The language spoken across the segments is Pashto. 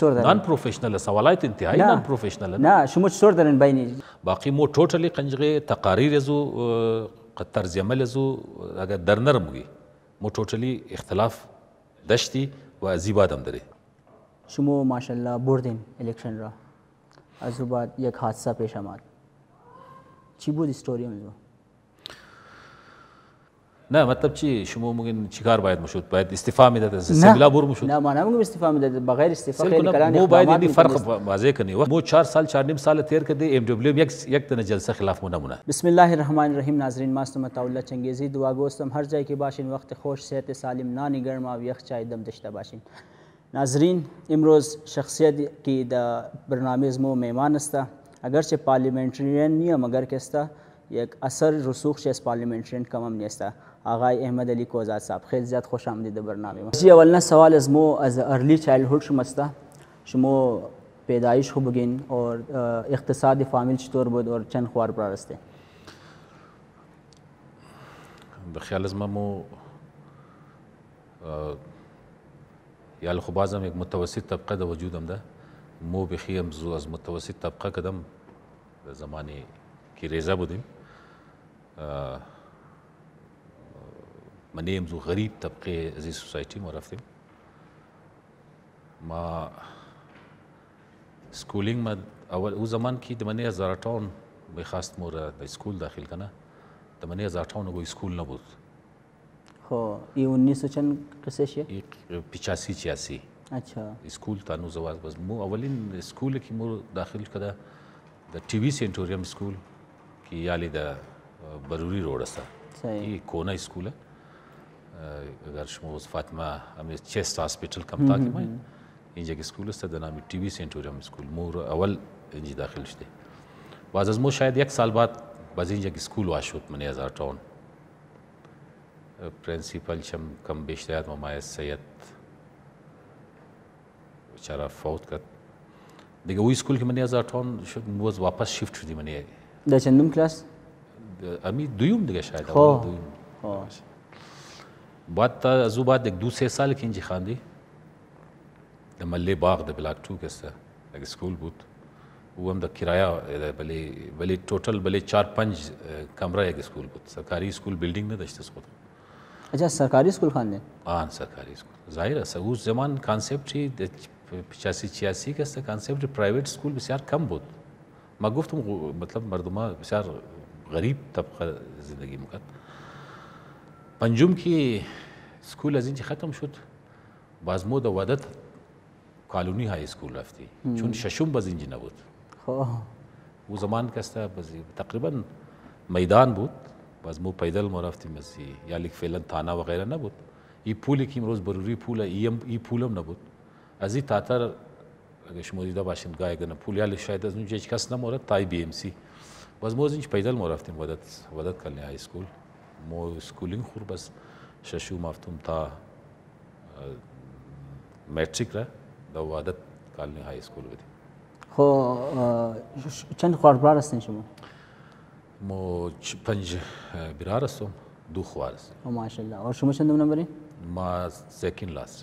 شوردرن نان بروفيشنال سوالات انتهائي نان بروفيشنال نا شو مش شوردرن بيني باقي مو توتالي قنجغي تقارير زو قد ترجمه زو اگر در نرموي مو توتالي اختلاف دشتي و زیبادم داره شما ماشاءالله بردین الیکشن را از بعد یک حادثه پیش آمد چی بود استوری اون نه مطلب چی شما میگین چیکار باید مشود باید استعفا میداد از سبلا بور مشود نه ما نمیگیم استعفا میداد بغیر استعفا خیلی کلان مو باید این فرق واضح کنی مو 4 سال 4 نیم سال تیر کده ام دبلیو یک یک تنه جلسه خلاف مو نمونه بسم الله الرحمن الرحیم ناظرین ما استم الله چنگیزی دعا گوستم هر جای که باشین وقت خوش صحت سالم نانی گرم او یخ چای دم دشته باشین ناظرین امروز شخصیت کی د برنامه مو میهمان است اگرچه پارلیمنٹرین نیه مگر کستا یک اثر رسوخ شیس پارلیمنٹرین کم هم نیسته آقای احمد علی کوزاد صاحب خیلی زیاد خوش آمدید برنامه جی اولنا سوال از مو از ارلی چایلدهود شما است شما پیدایش خو بگین اور اقتصاد فامیل چطور بود اور چند خوار برارسته بخیال از ما مو یا خو بازم یک متوسط طبقه د وجودم ده مو بخی زو از متوسط طبقه کدم زمانی کی ریزه بودیم من نمزو غریب طبقه از این سوسایتی ما رفتیم ما سکولینگ ما اول او زمان کې د منی هزار ټاون به خاص مور د سکول داخل کنه د منی هزار ټاون وو سکول نه بود خو ای 1900 چن قصه شي 85 86 اچھا سکول ته نو زواز بس مو اولین سکول کې مور داخل کړه د ټي وی سنټوریم سکول کې یالي د ضروري روډ سره صحیح کونه سکول اگر شما از فاطمه همین چست هاسپیتال کم تاکی ما اینجا که سکول است در نامی تی وی سنتوریوم سکول مور اول اینجا داخل شده باز از مو شاید یک سال بعد باز اینجا که سکول واشد منی هزار تاون پرنسیپل چم کم بیشتر ممای سید چرا فوت کرد دیگه اوی سکول که منی هزار تاون موز واپس شیفت شدی منی در چندم کلاس؟ امی دویم دیگه شاید دویم Hatta az بعد یک دو سه سال که اینجا خواندی در ملی باغ در بلاک ٹو کسته یک سکول بود او هم د کرایه بلې بلې ټوټل بلې 4 5 کمره یک سکول بود سرکاري سکول بلډینګ نه دشته سکول اچھا سرکاري سکول خان نه ها سرکاري سکول ظاهر است اوس زمان کانسپت چی 85 86 که است کانسپت پرایوت سکول بسیار کم بود ما گفتم مطلب مردما بسیار غریب طبقه زندگی میکرد انجوم که سکول از اینجا ختم شد باز ما در وادت کالونی های سکول رفتیم چون ششم باز اینجا نبود خواه او زمان کسته تقریبا میدان بود باز ما پیدل ما رفتیم از یا لیک فعلا تانا و غیره نبود این پولی که امروز بروری پول این پولم نبود از این تاتر اگه شما دیده باشین گای گنه پول یا شاید از اونجا هیچ کس نمورد تای بی ام سی باز ما از اینج پیدل ما رفتیم ودت ودت کلنی های سکول Moğol xurbas şaşu maftum ta میټریک را د وادت کالنی های سکول ودی خو چند خوار برار هستین شما مو پنج برار هستم دو خوار هستم ماشاءالله اور شما چند نمبر ما سیکند لاست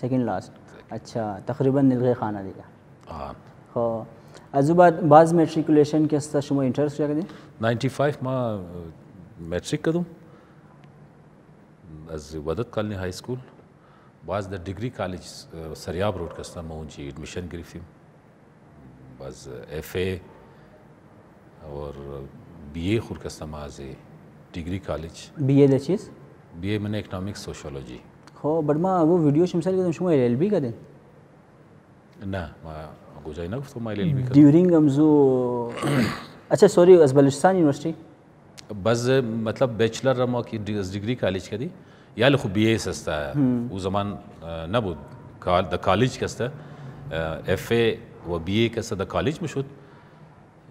سیکند لاست اچھا تقریبا نلغه خانه دیگه ها خو از بعد باز میټریکولیشن کې ستا شما انټرست راغلی 95 ما میټریک کدم as Vadat Kalni High School was the degree college uh, Sarya broadcaster मुझे admission करी थी was uh, FA और BA खुद कस्ता माजे degree college BA the चीज BA मैंने economics sociology हो बट माँ वो वीडियो शमशाल के तुम शुमा LLB का दें نه ما گوجای نگفتم ما لیل بیکردم دیورینگ هم زو اچھا سوری از بلوچستان یونیورسٹی بس مطلب بیچلر را ما کی از ڈگری کالج کردی یال خب بی ایس هسته او زمان نبود در کالج کسته اف ای و بی ای کسته در کالج میشد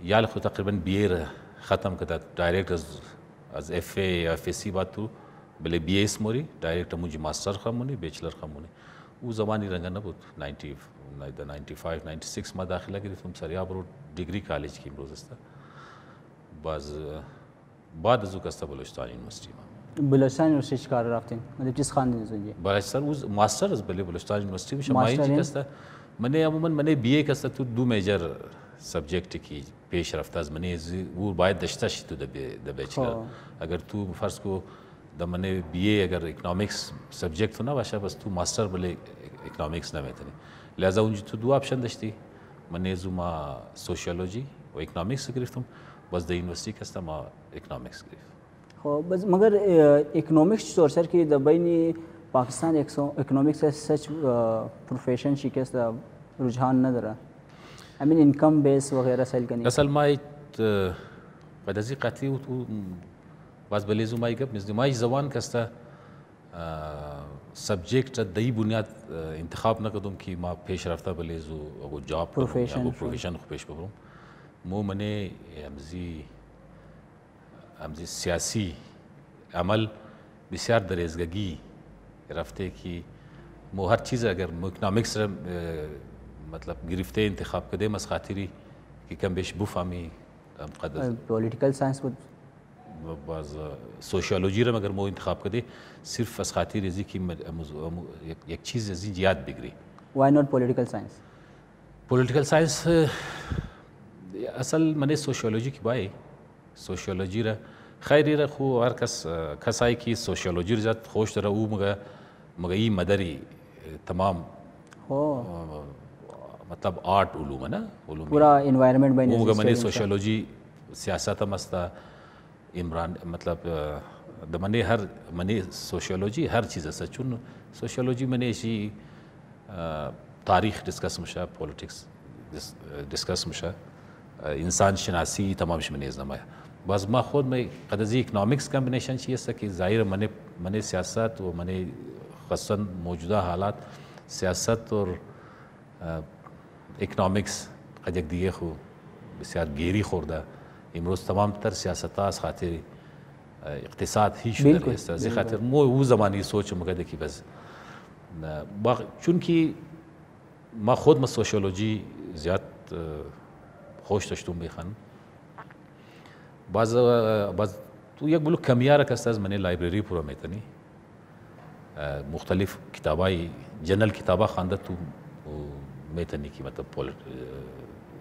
یال خود تقریبا بی ای ختم کرد دایرکت از از اف ای یا اف سی بعد تو بله بی ایس موری دایرکت موجی ماستر خمونی بیچلر خمونی او زمانی رنگا نبود 90 95 96 ما داخله گرفتم سریاب رو ڈگری کالج کی امروز است باز بعد از او کسته بلوچستان یونیورسیتی بلوچستان یونیورسیتی چیکار رفتین مطلب چیز خواندین زنجی بلوچستان اوز ماستر از بله بلوچستان یونیورسیتی میشه مایی چی کسته منه عموما منه بی ای کسته تو دو میجر سبجکت کی پیش رفته از منه او باید داشته شی تو د بیچلر اگر تو فرض کو د منه بی ای اگر اکنامیکس سبجکت تو نه باشه بس تو ماستر بله اکنامیکس نه میتنی لذا اونجا تو دو آپشن داشتی منه زما سوشیولوژی و اکنامیکس گرفتم بس د یونیورسیتی کسته ما اکنامیکس گرفتم خب بز مگر اکنومیکس چطور سر که در بین پاکستان اکنومیکس سچ پروفیشن شکست رجحان نداره همین اینکم بیس وغیره سیل کنی اصل مای بعد از قطعی و باز بلیزو مای گپ نزدی مای زبان کسته سبجیکت دی بنیاد انتخاب نکردم که ما پیش رفته بلیزو او جاب پروفیشن پروفیشن خو پیش ببرم مو منه امزی سیاسی عمل بسیار در ازگگی رفته که ما هر چیز اگر اکنامیکس را مطلب گرفته انتخاب کردیم از خاطری که کم بهش بفهمی پولیتیکل ساینس بود باز سوشیولوژی را مگر ما انتخاب کردی صرف از خاطر ازی که یک چیز از این یاد بگیری why not political science political science اصل من سوشیولوژی کی بای سوشیولوژی را خیری را خو هر کس کسایی که سوشیولوژی را زد خوش داره او مگه مگه این مدری تمام مطلب آرٹ علوم نه علوم پورا انوایرنمنت باندې موږ باندې سوشیولوژي سیاست هم استه عمران مطلب د منې هر منې سوشیولوژي هر چیز استه چون سوشیولوژي منې شي تاریخ ډیسکس مشه پولیټکس ډیسکس مشه انسان شناسی تمام شمنې زمایه باز ما خود می قد از اکنامیکس کمبینیشن چی است که ظاهر من من سیاست و من خصوصا موجوده حالات سیاست و اکنامیکس قد یک دیگه خو بسیار گیری خورده امروز تمام تر سیاست ها از خاطر اقتصاد هی شده است از خاطر مو او زمانی سوچ مگه کی بس با چون که ما خود ما سوشیولوژی زیاد خوش داشتم بخوانم Bazı, ya bunu kamiyara kastas mene library pura metani. مختلف کتابای جنرال کتابا خانده تو میتنی کی مطلب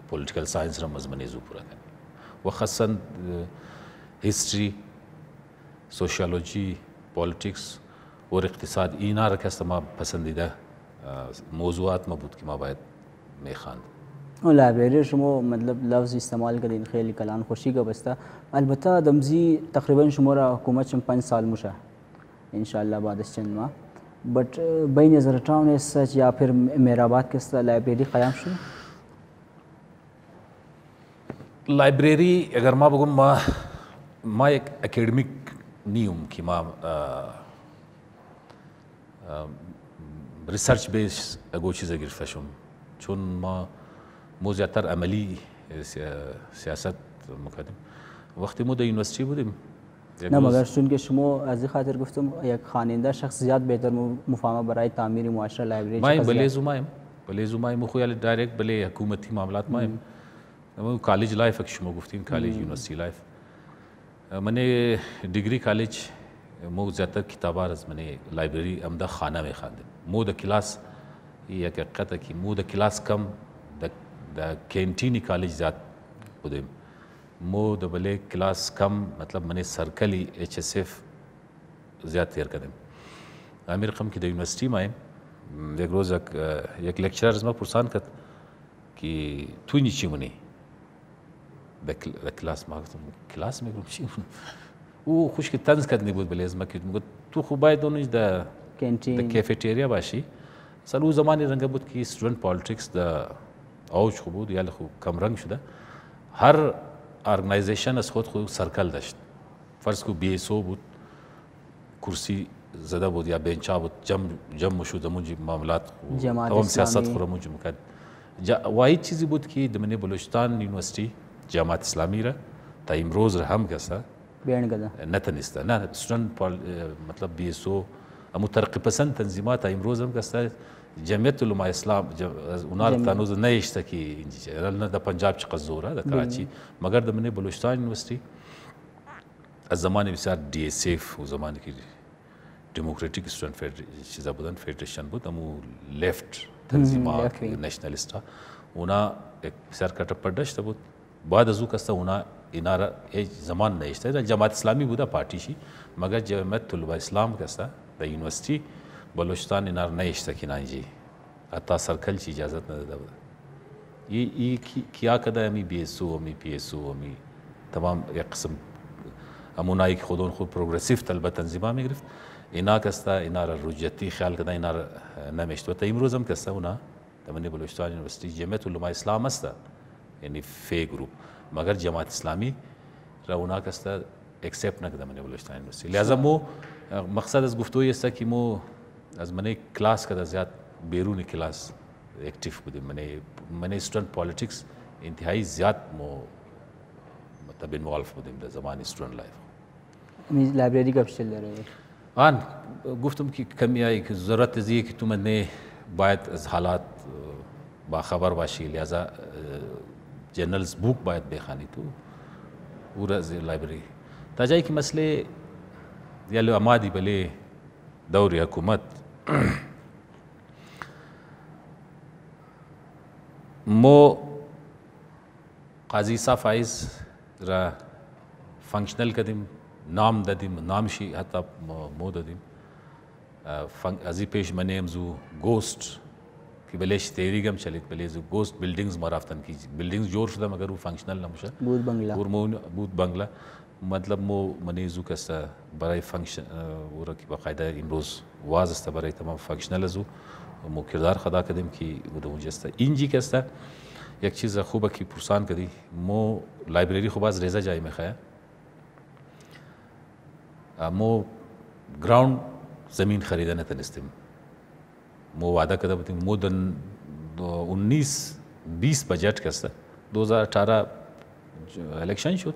پولیټیکل ساينس را مزمنې زو پورا کړي وخصا هیستوري سوشیولوژي پالیټکس اور اقتصاد اینا را که ما پسندیده موضوعات مبود که ما باید میخاند لایبرری شما مطلب لفظ استعمال کردین خیلی کلان خوشیگه بسته البته دمزی تقریبا شما را حکومت چند پنج سال مشه انشاءالله بعد از چند ماه بٹ بین زرٹاؤن اس سچ یا پھر میرا آباد کس لائبریری قیام شو لائبریری اگر ما بگم ما ما یک اکیڈمیک نیوم کی ما ریسرچ بیس گوچیز گرفته شم چون ما ما زیادتر عملی سیاست مکردیم وقتی ما در یونیورسیتی بودیم نه مگر چون که شما از این خاطر گفتم یک خواننده شخص زیاد بهتر مفاهمه برای تعمیر معاشره لایبرری ما بلی زمایم بلی زمایم خو یال دایرکت بلی حکومتی معاملات مایم ما کالج لایف که شما گفتین کالج یونیورسیتی لایف من ډیگری کالج مو زیاتر کتابار از من لایبرری امدا خانه می خاندم مو د کلاس یک حقیقت کی مو د کلاس کم کینٹینی کالج زیاد بودیم مو دوبله کلاس کم مطلب منه سرکلی اچ اس اف زیاد تیر کردیم امیر قم که در یونیورسیتی مایم یک روز یک, یک لکچرر از ما پرسان کرد که تو اینی چی مونی در کلاس ما گفتم کلاس میگم چی مونم او خوش که تنز کرد نبود بلی از ما که تو خوب باید اونش در کیفیتریا باشی سال او زمانی رنگه بود که سټوډنټ پالیټکس د اوج خو بود یعنی خو کمرنگ شده هر ارگنایزیشن از خود خود سرکل داشت فرض کو بی ایس او بود کرسی زده بود یا بنچا بود جمع جمع شد منجی معاملات تمام سیاست خو منجی مکد واحد چیزی بود که دمن بلوچستان یونیورسیتی جماعت اسلامی را تا امروز را هم کسا نتنسته نه سټن مطلب بی ایس او امو ترقی پسند تنظیمات امروز هم کسته جمعیت العلماء اسلام اونا تانوز نه اشته کی نه د پنجاب چقدر زوره د کراچي مګر د منی بلوچستان یونیورسيټي از زمانه بسیار دی اس اف او زمانه کې دموکراتیک استودنت فدریشن چیزا بودن فدریشن بود امو لفت تنظیمات نشنالیستا اونا بسیار کټ پردشت بود بعد از او کسته اونا اینارا هیچ زمان نشته جماعت اسلامی بوده پارتی شی مگر جماعت طلبه اسلام کسته د یونیورسيټي Baloç'tan iner ne işteki inancı. Hatta Sarkalç icazet ne dedi. İyi, iyi ki, kya kadar mi BSU mi PSU mi تمام یک قسم امونایی که خودون خود پروگرسیو طلبه تنظیما میگرفت اینا کستا اینا را رجتی خیال کده اینا را نمیشت و تا امروز هم کستا اونا تمنی بلوچستان یونیورسیتی جمعیت علماء اسلام هستا یعنی فی گروپ مگر جماعت اسلامی را اونا کستا اکسپت نکده منی بلوچستان یونیورسیتی لازم مو مقصد از گفتوی است که مو از من کلاس که زیاد بیرون کلاس اکتیف بودیم من من استودنت پالیتیکس انتهایی زیاد مو مطلب اینوالف بودیم در زمان استودنت لایف میز لایبرری گپشتل داره آن گفتم که کمی آئی که ضرورت از که تو من باید از حالات باخبر باشی لہذا جنرلز بوک باید بخانی تو او از لایبرری تا جایی که مسئله یا لو امادی بله دور حکومت مو قاضی صف عايز را فانكشنال كديم نام دادیم نام شی حتی مو دادیم ازی پیش منه امزو گوست که بلش تیری گم چلید بلی زو گوست بیلڈنگز ما رفتن کی بیلڈنگز جور شده مگر او فانکشنل نمشه بود بنگلا بود بنگلا مطلب ما منیزو کسته برای فانکشن او را که بقاعده امروز واز است برای تمام فانکشنال از او ما کردار خدا کردیم که او در اونجا است اینجی کسته یک چیز خوبه که پرسان کردی ما لایبرری خوب از ریزه جای میخواه ما گراوند زمین خریدن تنستیم ما وعده کرده بودیم ما در 19 20 بجٹ کسته 2018 الیکشن شد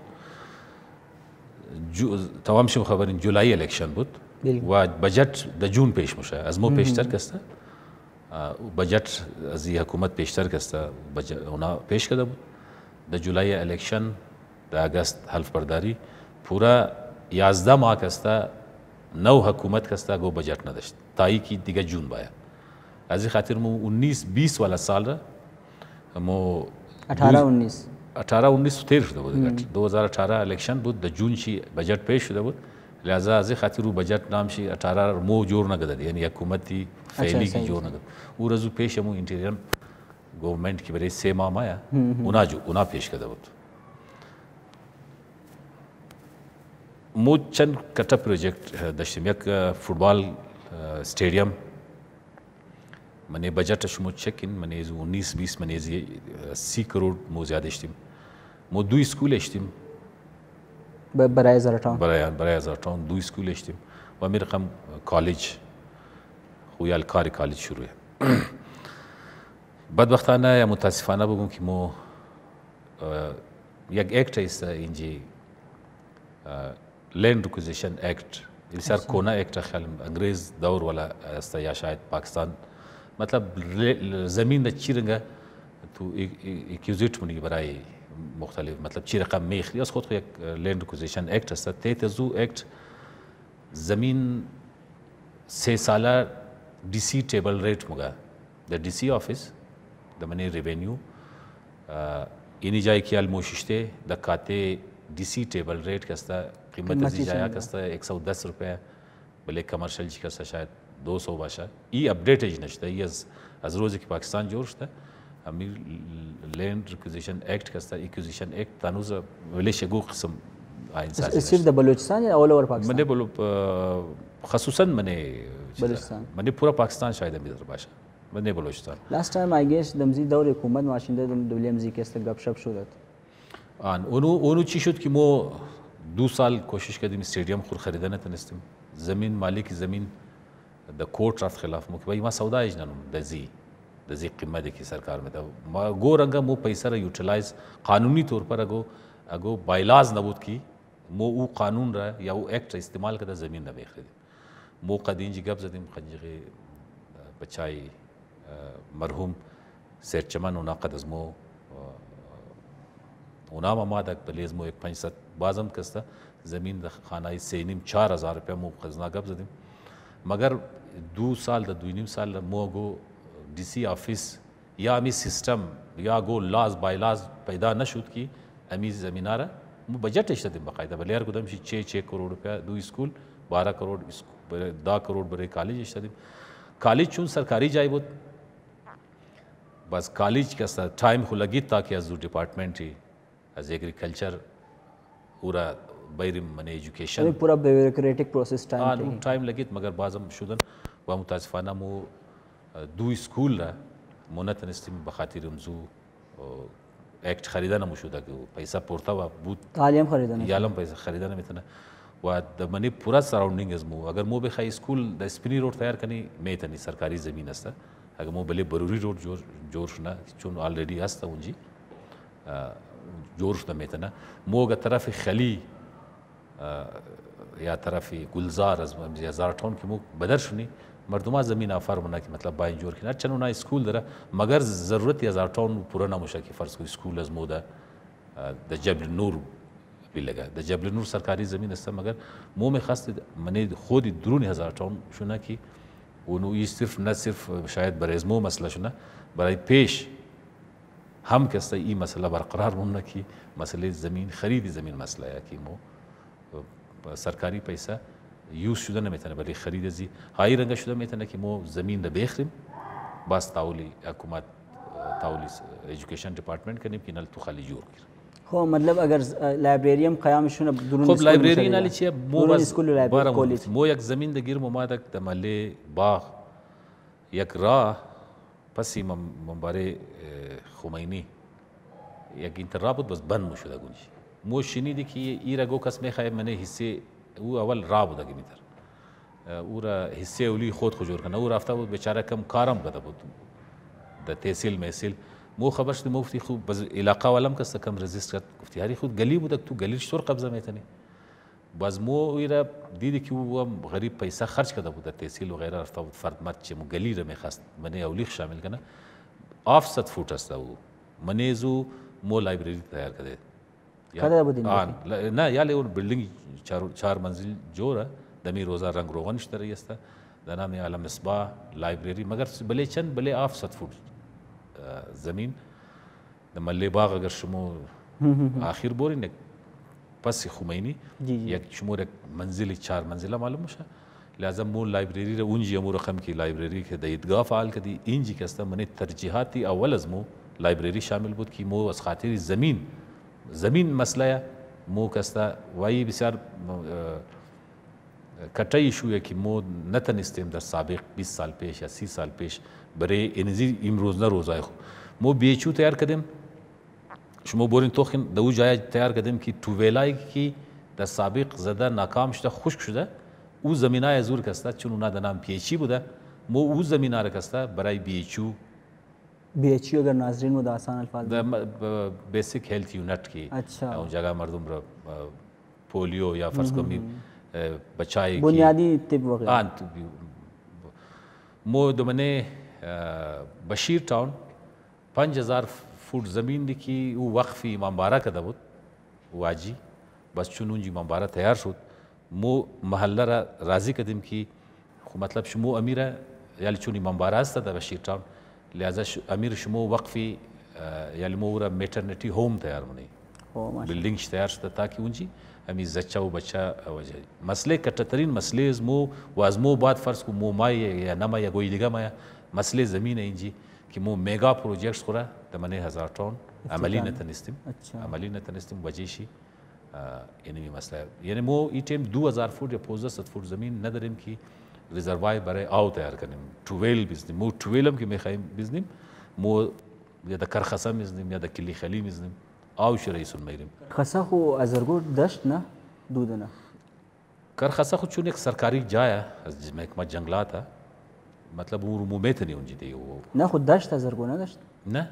tamam şimdi haberin July election بود Bilgin. و بجت در جون پیش میشه از ما پیشتر کسته بجت از این حکومت پیشتر کسته اونا پیش کرده بود در جولای الیکشن در اگست حلف برداری پورا یازده ماه کسته نو حکومت کسته گو بجت نداشت تایی که دیگه جون باید از این خاطر مو 19 20 والا سال را مو 18 19 18 1913 şurada bu dikkat. 2018 election bu da June şi budget peş şurada bu. لہٰذا از خاطر وہ بجٹ نام شی اٹھارہ مو جوڑ نہ گدر یعنی حکومتی فیلی کی جوڑ نہ گدر وہ رزو پیش ہمو انٹیریم گورنمنٹ کی برے سے مام آیا اونا جو اونا پیش کدر بود مو چند کٹا پروجیکٹ داشتیم یک فوتبال سٹیڈیم منی بجٹ شمو چکن منی از 19 20 منی از 30 کروڑ مو زیادہ اشتیم ما دو اسکول داشتیم برای هزارتان برای, برای هزارتان دو اسکول داشتیم و میرقم کالج خویال کار کالج شروعه بدبختانه یا متاسفانه بگم که ما یک اکت است اینجی لند ریکوزیشن اکت بسیار کونه اکت خیال انگریز دور والا است یا شاید پاکستان مطلب زمین چی رنگه تو اکیوزیت منی برای مختلف مطلب چی رقم میخری از خود, خود یک لند کوزیشن اکت است تیت زو اکت زمین سه ساله D C table rate मुगा द D C office द money revenue इनी जाय कियाल मोशिशते द काते D C table rate कस्ता कीमत जी जाया कस्ता एक सौ दस रुपये भले कमर्शल जी कस्ता शायद दो सौ बाशा ई अपडेट एज नशता ये अज रोज की पाकिस्तान जोश था همین لند ریکوزیشن اکټ کسته اکوزیشن اکټ تانوز ویلې شګو قسم آئین سازی صرف د بلوچستان یا اول اور پاکستان منه بلو خصوصا منه بلوچستان منه پورا پاکستان شاید امید باشه منه بلوچستان لاست تایم آی گیس دمزی دور حکومت ماشینده دم دولیم زی کسته گپ شپ شدت آن اونو اونو چی شد که ما دو سال کوشش کردیم استادیوم خود خریدن نتونستیم زمین مالک زمین د کورت رفت خلاف مو که ما سودایج ننم دزی زی قیمت کی सरकार में तब गो रंग मो पैसा यूटिलाइज कानूनी तौर पर अगो अगो बाइलाज नबूद की मो वो कानून रहा या वो एक्ट इस्तेमाल करता ज़मीन न बेख मो कदीन जी गब्ज दिम खंजगे बचाई मरहूम सैर चमन उना कदज़मो اونا ما د پلیز مو 1.5 بازم کسته زمین د خانای سینیم 4000 روپیا مو خزنه قبضه دیم مگر دو سال د دوی نیم سال مو گو ډیسی آفیس یا امی سیستم یا گو لاز بای لاز پیدا نشد که امی زمینه را مو بجټ شته د بقاعده بلیر کوم شي 6 6 کروڑ روپیا دو اسکول 12 کروڑ اسکول 10 کروڑ بره کالج شته کالج چون सरकारी जाए वो बस कॉलेज का सर टाइम हो लगी ताकि एज डिपार्टमेंट ही एज एग्रीकल्चर पूरा बैर मैंने एजुकेशन पूरा ब्यूरोक्रेटिक प्रोसेस टाइम टाइम लगी मगर बाज़म शुदन व मुतासफाना मुँह دو اسکول را منت نستیم به خاطر امزو اکت خریدن مشوده که پیسا پورتا و بود تعلیم خریدن یالم پیسا خریدن میتونه و منی پورا سراوندینگ از مو اگر مو بخوای اسکول د سپینی road تیار کنی میتنی سرکاری زمین است اگر مو بلی بروری road جور جور شنا چون آلردی هست اونجی جور شده میتنه مو اگر طرف خلی یا طرف گلزار از زیازار ټاون کې مو بدر شونی مردم از زمین آفرمونه که مطلب باین جور کنه چون اونها اسکول داره مگر ضرورتی از آرتان پوره نموشه که فرض کو اسکول از موده در جبل نور بیلگه در جبل نور سرکاری زمین است مگر موم خاص من خود درون هزار تاون شونه که اونو ای صرف نه صرف شاید برای از مو مسئله شونه برای پیش هم کسی این مسئله برقرار مونه که مسئله زمین خرید زمین مسئله یا که مو سرکاری پیسه یوز شده نمیتونه برای خرید ازی های رنگ شده میتونه که ما زمین رو بخریم باز تاولی حکومت تاولی ایژوکیشن ڈپارٹمنٹ کنیم که نل تو خالی جور کرد خب مطلب اگر لایبرری هم قیامشون درون خب لایبرری نه چی مو بس مو یک زمین دگیر مو ما دک دمله باغ یک راه پسی منبره خمینی یک انترابط بس بند مو شده گونش مو شنیدی که ایرگو کس میخواه منه حصه او اول رابود اگه میتر او را حصه اولی خود خجور کنه او رفته بود بیچاره کم کارم بده بود د تحصیل میسیل مو خبرش دی مفتی خوب بز علاقه ولم کس کم رزیست کرد گفتی هری خود گلی بود تو گلیش سر قبضه میتنی باز مو ایرا دیدی که او هم غریب پیسه خرج کرده بود در تحصیل و غیره رفته بود فرد مرد چه مو گلی را میخواست منه اولیخ شامل کنه آفصد فوت است او منیزو مو لایبرری تیار کرده کله به دین آن نه یاله اون بیلدینگ چهار چهار منزل جوره دمی روزا رنگ روغن شده ریسته دنام عالم مصباح لایبرری مگر بله چند بله آف صد فوت زمین د ملی باغ اگر شما آخر بورین پس خمینی یک شما یک منزل چهار منزله معلوم میشه لازم مو لایبرری رو اونجی امور رقم کی لایبرری که د ایدگاه فعال کدی اینجی کسته من ترجیحاتی اول از مو لایبرری شامل بود که مو از خاطر زمین زمین masalayə mu kasta vayı bisar کټای شو کی مو نتن استیم در سابق 20 سال پیش یا 30 سال پیش برای انزی امروز نه روزای خو مو بیچو تیار کدم شما بورین توخین دو جای تیار کدم کی توویلای کی در سابق زده ناکام شده خشک شده او زمینای زور کسته چون اونا دنام پیچی بوده مو او زمینه را کسته برای بیچو E بی H U अगरि नाज़रीन मो आसान अल्फाज़ د बेसिक हेल्थ यूनिट की अच्छा ऐं जॻह मर्दम पोलियो या फ़र्ज़ कमी बचाए बुनियादी तिब वग़ैरह हां मो दमने बशीर टाउन पंज हज़ार फुट ज़मीन लिखी वो वक्फ़ी इमामबारा का दबुत वाजी बस चुनून जी इमामबारा तैयार शुद मो महल्ला रा, राजी कदम की मतलब शमो अमीरा याल चुन इमामबारा आस्ता था बशीर टाउन लिहाजा अमीर शमो वक्फ़ी यलमोरा मेटरनिटी होम तयार होने बिल्डिंग्स तयार शुदा ताकि उंजी अमी जच्चा व बच्चा वजह मसले कटतरीन मसले मो वाजमो बाद फ़र्ज़ को मो माए या नमा या गोई दिगा माया मसले ज़मीन है इंजी कि मो मेगा प्रोजेक्ट्स खुरा तमने हज़ार टन अमली न तनिस्तम अच्छा। अमली न तनिस्तम वजेशी यानी मसला यानी मो ई टाइम दो हज़ार फुट या पोजा सत फुट ज़मीन न दरिम की ریزروای برای آو تیار کنیم تویل میزنیم مو تویل هم که میخوایم بزنیم مو یا در کرخسه میزنیم یا در کلی خلی میزنیم آو شرایسون میریم کرخسه خو از ارگور دشت نه دود نه کرخسه خو چون یک سرکاری جای از محکمه جنگلات مطلب اون عمومیت نه اونجا دیگه نه خود دشت از ارگور نه دشت نه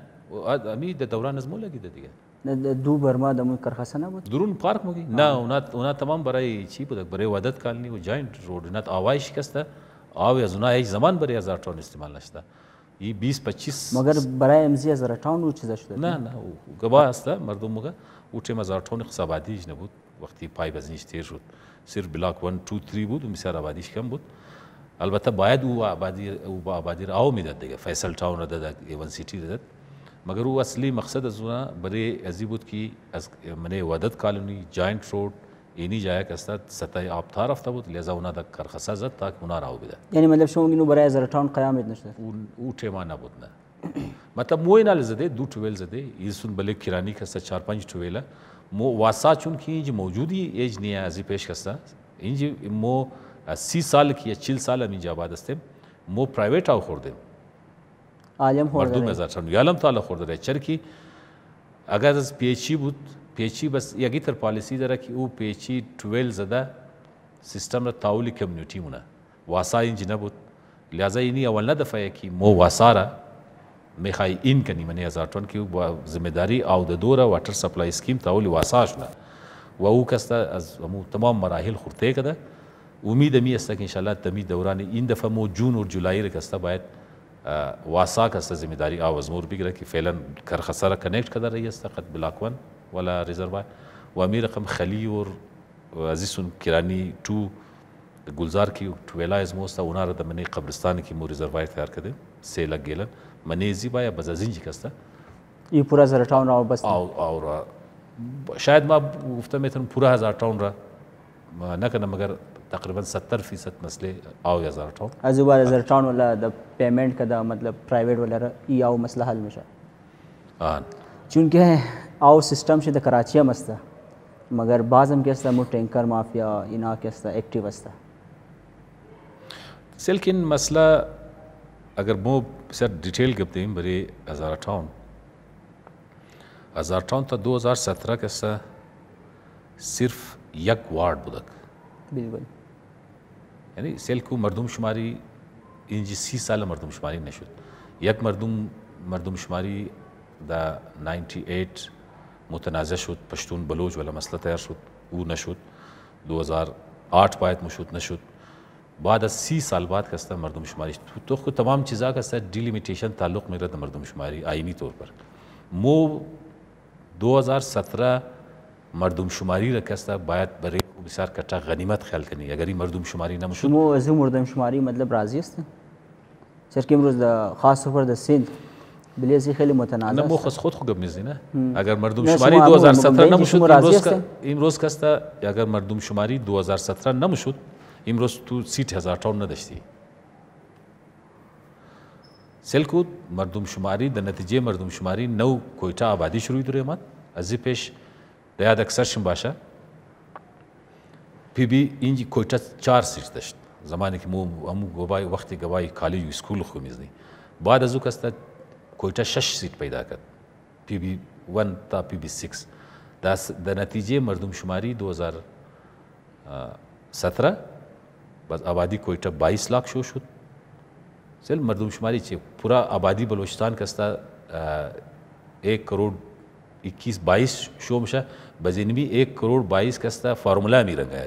امی در دوران از مو لگیده دیگه دو برما دمون کرخسنه بود درون پارک مگی نه اونا اونا تمام برای چی بود برای وادت کالنی و جاینت رود نه آوای شکسته آوی از اونا هیچ زمان برای هزار تون استعمال نشده ای 20 25 مگر برای امزی هزار تون او چیزا شده نه نه او گبا است مردم مگه او چه هزار تون حساب عادیش نبود وقتی پای بزنیش تیر شد سر بلاک 1 2 3 بود و مثال آبادیش کم بود البته باید او آبادی او آبادی را او میداد دیگه فیصل تاون را داد ایون سیتی را داد مگر वो असली मकसद अजुना बड़े अजी बुद की मैंने वदत colony joint road اینی جای کستا سطح آبتار رفته بود لذا اونا در کرخصه زد تا اونا راو بده یعنی مطلب شما اینو برای زرتان قیامت نشده او تیما نبود نه مطلب مو اینا زده دو تویل زده ایسون بله کرانی کستا چار پنج تویل مو واسا چون که اینج موجودی ایج نیا ازی پیش کستا اینج مو سی سال کی یا چل سال هم اینجا آباد استیم مو پرایویت آو خوردیم عالم خورده مردم از اطراف یا عالم تعالی خورده داره چرا که اگر از پیچی بود پیچی بس یکی تر پالیسی داره که او پیچی 12 زده سیستم را تاولی کمیونیتی مونه واسا اینجی نبود لحاظا اینی اول دفعه که مو واسا را میخوای این کنی منی از ارتون که با ذمهداری او د دوره واټر سپلای سکیم تاول واسا شنه و او کس از تمام مراحل خورته کده امید می است که ان شاء الله تمی دوران این دفعه مو جون اور جولای رکسته باید vasaka sezimidari avazmur bigire ki felen karhasara connect kadar reyes fakat bilakwan ولا ريزرفاير وامي رقم خلي ور عزيزون كيراني تو گلزار کی ټویلا از موستا اونار د منی قبرستان کی مو ریزروایر تیار کده سیلا ګیلن منی زی بایا بزازین جی کستا ای پورا زر ټاون او بس او او را شاید ما گفتم میتونم پورا هزار ټاون را ما نکنه مگر تقریبا 70 فیصد مسئله آو یا زرتان از او زرتان ولا د پیمنٹ کدا मतलब प्राइवेट वगैरह ई आव मसला हल में आन چونکه آو سیستم شه د کراچیا مسته مګر بعض هم کېسته مو ټینکر مافیا اینا کېسته اکټیو استه سلکن مسله اگر مو سر ډیټیل کې بدیم بری هزار ټاون هزار ټاون ته 2017 کې صرف یک वार्ड बुदक बिल्कुल یعنی سیل کو مردم شماری اینجی سی سال مردم شماری نشد یک مردم مردم شماری دا 98 متنازع شد پشتون بلوچ ولا مسئله تیار شد او نشد 2008 باید مشد نشد بعد از سی سال بعد کسته مردم شماری تو خود تمام چیزا کسته ڈیلیمیٹیشن تعلق میره د مردم شماری آئینی طور پر مو 2017 مردم شماری را کستا باید برای بسیار کتا غنیمت خیال کنی اگر این مردم شماری نمیشد شما از این مردم شماری مطلب راضی هستین چرا امروز در خاص سفر در سند بلیزی خیلی متناقض است مخص خود خوب میزنه اگر مردم شماری 2017 نمیشد امروز امروز کستا اگر مردم شماری 2017 نمیشد امروز تو 30000 تاون نداشتی سلکوت مردم شماری د نتیجه مردم شماری نو کویټه آبادی شروع درې مات از پیش Değerdeki serşin başa. پیبی اینجی کوچه چار سیش داشت زمانی که مو امو گوبای وقتی گوای کالج و اسکول خو میزنی بعد از او کستا کوچه شش سیت پیدا کرد پی بی ون تا پی بی سیکس در نتیجه مردم شماری 2017 بس آبادی کویٹه 22 लाख شو شد سل مردم شماری چه پورا آبادی بلوچستان کستا 1 کروڑ 21 22 شو میشه बजनवी एक करोड़ बाईस कस का फार्मूला में रंगा है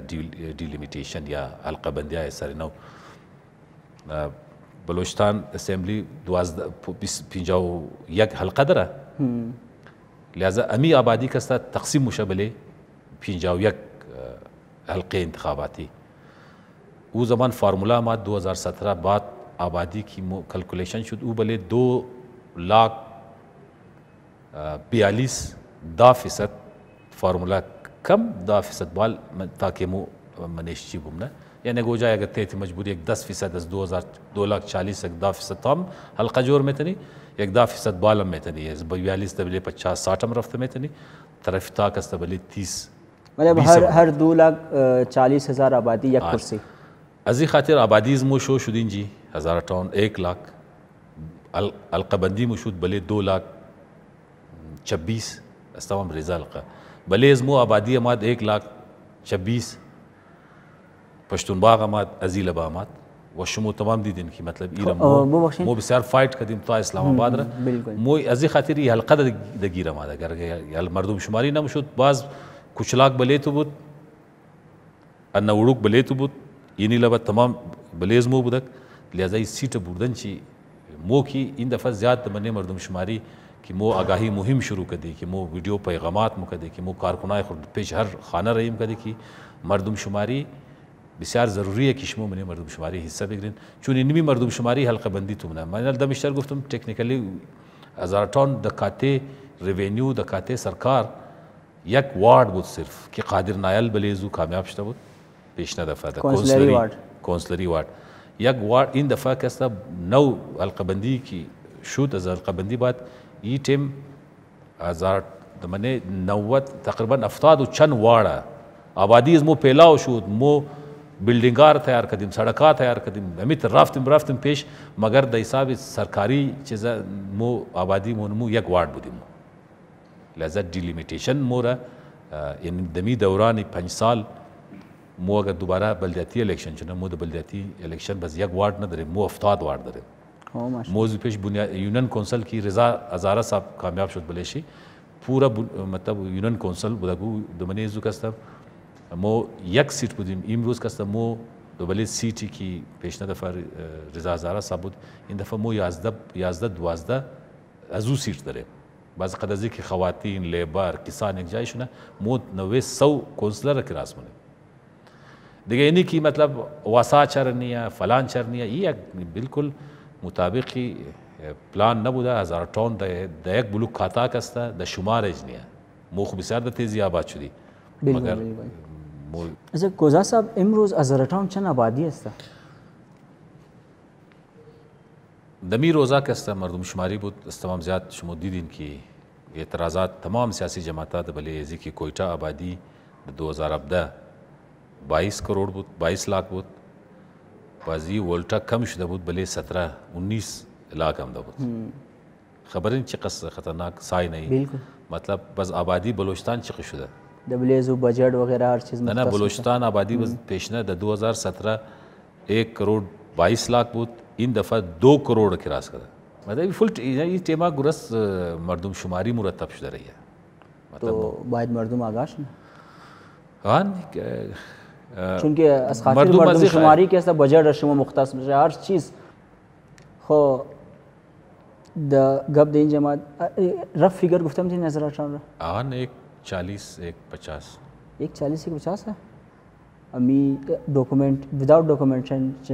डिलिमिटेशन या हल्का बंदिया है सर नौ बलोचस्तान असम्बली फिंजाओ यक हल्का दरा लिहाजा अमी आबादी का साथ तकसीम मुशबले फिंजाओ यक हल्के इंतबाती वो जबान फार्मूला मात दो हज़ार सत्रह बाद आबादी की कैलकुलेशन शुद वो भले दो लाख बयालीस दा फीसद formula kım daha fesat bal ta ki mu maneşçi bumne. یعنی گوجا اگر تیت مجبوری یک دس فیصد از دو ہزار دو لاکھ چالیس ایک دا فیصد تام حلقہ جور میں تنی یک دا فیصد بالم میں تنی ہے بیالیس تبلی پچاس ساٹھم رفت میں تنی طرف تاک اس تبلی تیس مطلب ہر ہر دو لاکھ چالیس ہزار آبادی یک کرسی ازی خاطر آبادی از شو شدین جی ہزار ٹاؤن ایک لاکھ القبندی مشود بلے دو لاکھ چھبیس اس تمام رضا القہ بلې زمو آبادی آمد یک لاک چھبیس پشتون باغ آمد ازیل آمد و شما تمام دیدین که مطلب ایرم مو, مو بسیار فایت کردیم تا اسلام آباد را مو از این خاطر یه حلقه ده گیر آمد اگر مردم شماری نمیشد باز کچلاک بلیتو بود انوڑوک بلیتو بود یعنی لبا تمام بلیز مو بودک لہذا این سیت بردن چی مو که این دفعه زیاد تمنی مردم شماری कि मो आगाही मुहिम शुरू कर दी कि मो वीडियो पैगामत मु कर दी कि मो कारकुनाए खुद पेश हर खाना रहीम कर दी कि मरदम शुमारी بسیار ضروریه که شما منه مردم شماری حساب بگیرین چون این می مردم شماری حلقه بندی تو منه من الان بیشتر گفتم تکنیکالی هزارتان دکاته ریونیو دکاته سرکار یک وارد بود صرف که قادر نایل بلیزو کامیاب شده بود پیش ندفعه کنسلری وارد کنسلری وارد یک وارد این دفعه که است نو حلقه بندی که شد از حلقه بندی بعد eat him as our معنی 90 تقریبا 70 و چند واړه آبادی از مو پیلاو شد مو بلډینګار تیار کدیم سړکا تیار کدیم همیت رفتم رفتم پیش مگر د حساب سرکاری چیز مو آبادی مو مو یک واړ بودیم لذا ډیلیمیټیشن مورا ان دمی دوران 5 سال مو اگر دوباره بلدیاتی الیکشن چنه مو د بلدیاتی الیکشن بس یک واړ نه درې مو 70 واړ درې موضوع پیش یونین کونسل کی رضا هزاره صاحب کامیاب شد بلشی پورا مطلب یونین کونسل بودگو دمنی زو کستم ما یک سیت بودیم امروز کستم ما دوبله سیتی کی پیشنهاد فر رضا هزاره صاحب بود این دفعه ما 11 11 12 از او سیت داریم بعض قد از کی خواتین لیبر کسان یک جای شونه مو 900 کونسلر کی راس مونه دیگه اینی کی مطلب واسا چرنیه فلان چرنیه یہ بالکل مطابقی پلان نبوده هزار تن در یک بلوک کاتاک است در شمار اجنیا مخ بسیار در تیزی آباد شدی مگر مول... از کوزا صاحب امروز هزار تن چند آبادی است دمی روزا که است مردم شماری بود استمام زیاد شما دیدین که اعتراضات تمام سیاسی جماعتات بلی ازی که کوئٹہ آبادی 2017 22 کروڑ بود 22 لاکھ بود بازی ولټا کم شده بود بلی 17 19 لاک هم ده بود خبرین چی قصه خطرناک سای نه بالکل مطلب بس آبادی بلوچستان چی شده دبلیز و بجټ وغیرہ هر چیز نه بلوچستان آبادی بس پیشنه د 2017 1 करोड़ 22 लाख بود این دفعه 2 करोड़ के रास करा मतलब फुल ये टेमा गुरस मरदम शुमारी मुरतब शुदा रही है मतलब तो बायद मरदम आगाश हाँ چون که از خاطر مردم, مردم شماری که است بجر شما مختص میشه هر چیز خو د گپ دین جماعت رف فیگر گفتم تین نظر آشان را آن एक चालीस एक पचास एक चालीस एक पचास है امی دکومنت وداوت دکومنت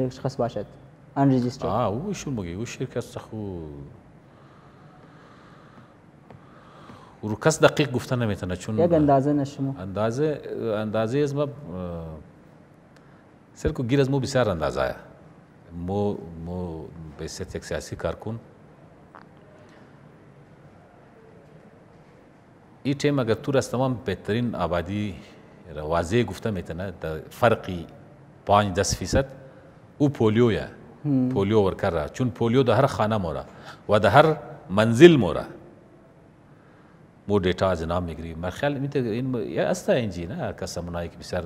شخص باشد انرژیستر آه او شو مگه او شرکت سخو رو کس دقیق گفته نمیتونه چون یک اندازه نشما اندازه اندازه از ما سرکو گیر از مو بسیار اندازه آیا مو مو به یک سیاسی کارکن این ٹیم اگر تو از تمام بهترین آبادی واضح گفته میتونه در فرقی پانچ دس فیصد او پولیو یا پولیو ورکر را چون پولیو د هر خانه مورا و د هر منزل مورا bu data az nam میگیریم من خیال می این یه استا اینجی نه کسمونایی که بسیار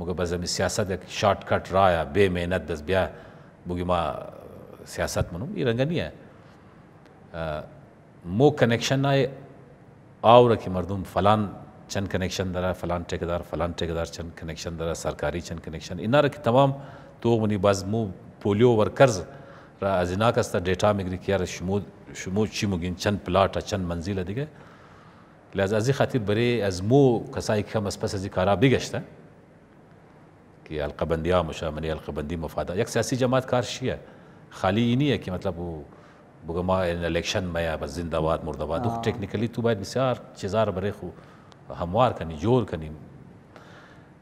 مگه بازم سیاست یک شارت کٹ راه بی مهنت دست بیا بگی ما سیاست منم این رنگنیه مو کنکشن نه آور که مردم فلان چند کنکشن داره فلان ټیکدار فلان ټیکدار چند کنکشن داره سرکاری چند کنکشن اینا را که تمام تو منی باز مو پولیو ورکرز را از اینا کستا ڈیٹا میگری کیا شمو شمو چی مگین چند پلاٹ چند منزل دیگه لازم از این خاطر برای از مو کسایی که هم از پس از این کارا بگشته که حلقه بندی ها مشامنه حلقه بندی مفاده یک سیاسی جماعت کار شیه خالی اینیه که مطلب بگه ما این الیکشن میا بس زنده باد مرده باد آه. تکنیکلی تو باید بسیار چیزا رو برای خو هموار کنی جور کنی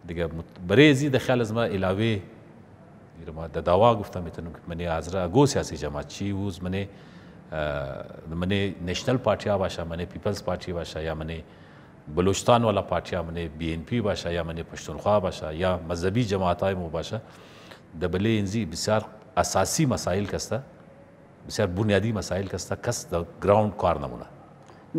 دیگه برای زی د خیال از ما علاوه ما د دعوا گفتم میتونم که منی از را گو سیاسی جماعت چی وز منی منی نېشنل پارټیا باشا منی پیپلز پارټي باشا یا منی بلوچستان والا پارټیا منی بی ان پی باشا یا منی پښتونخوا باشا یا مذهبي جماعتای مو باشا دبلې انزي بسیار اساسی مسائل کستا بسیار بنیادی مسائل کستا کس د گراوند کار نمونه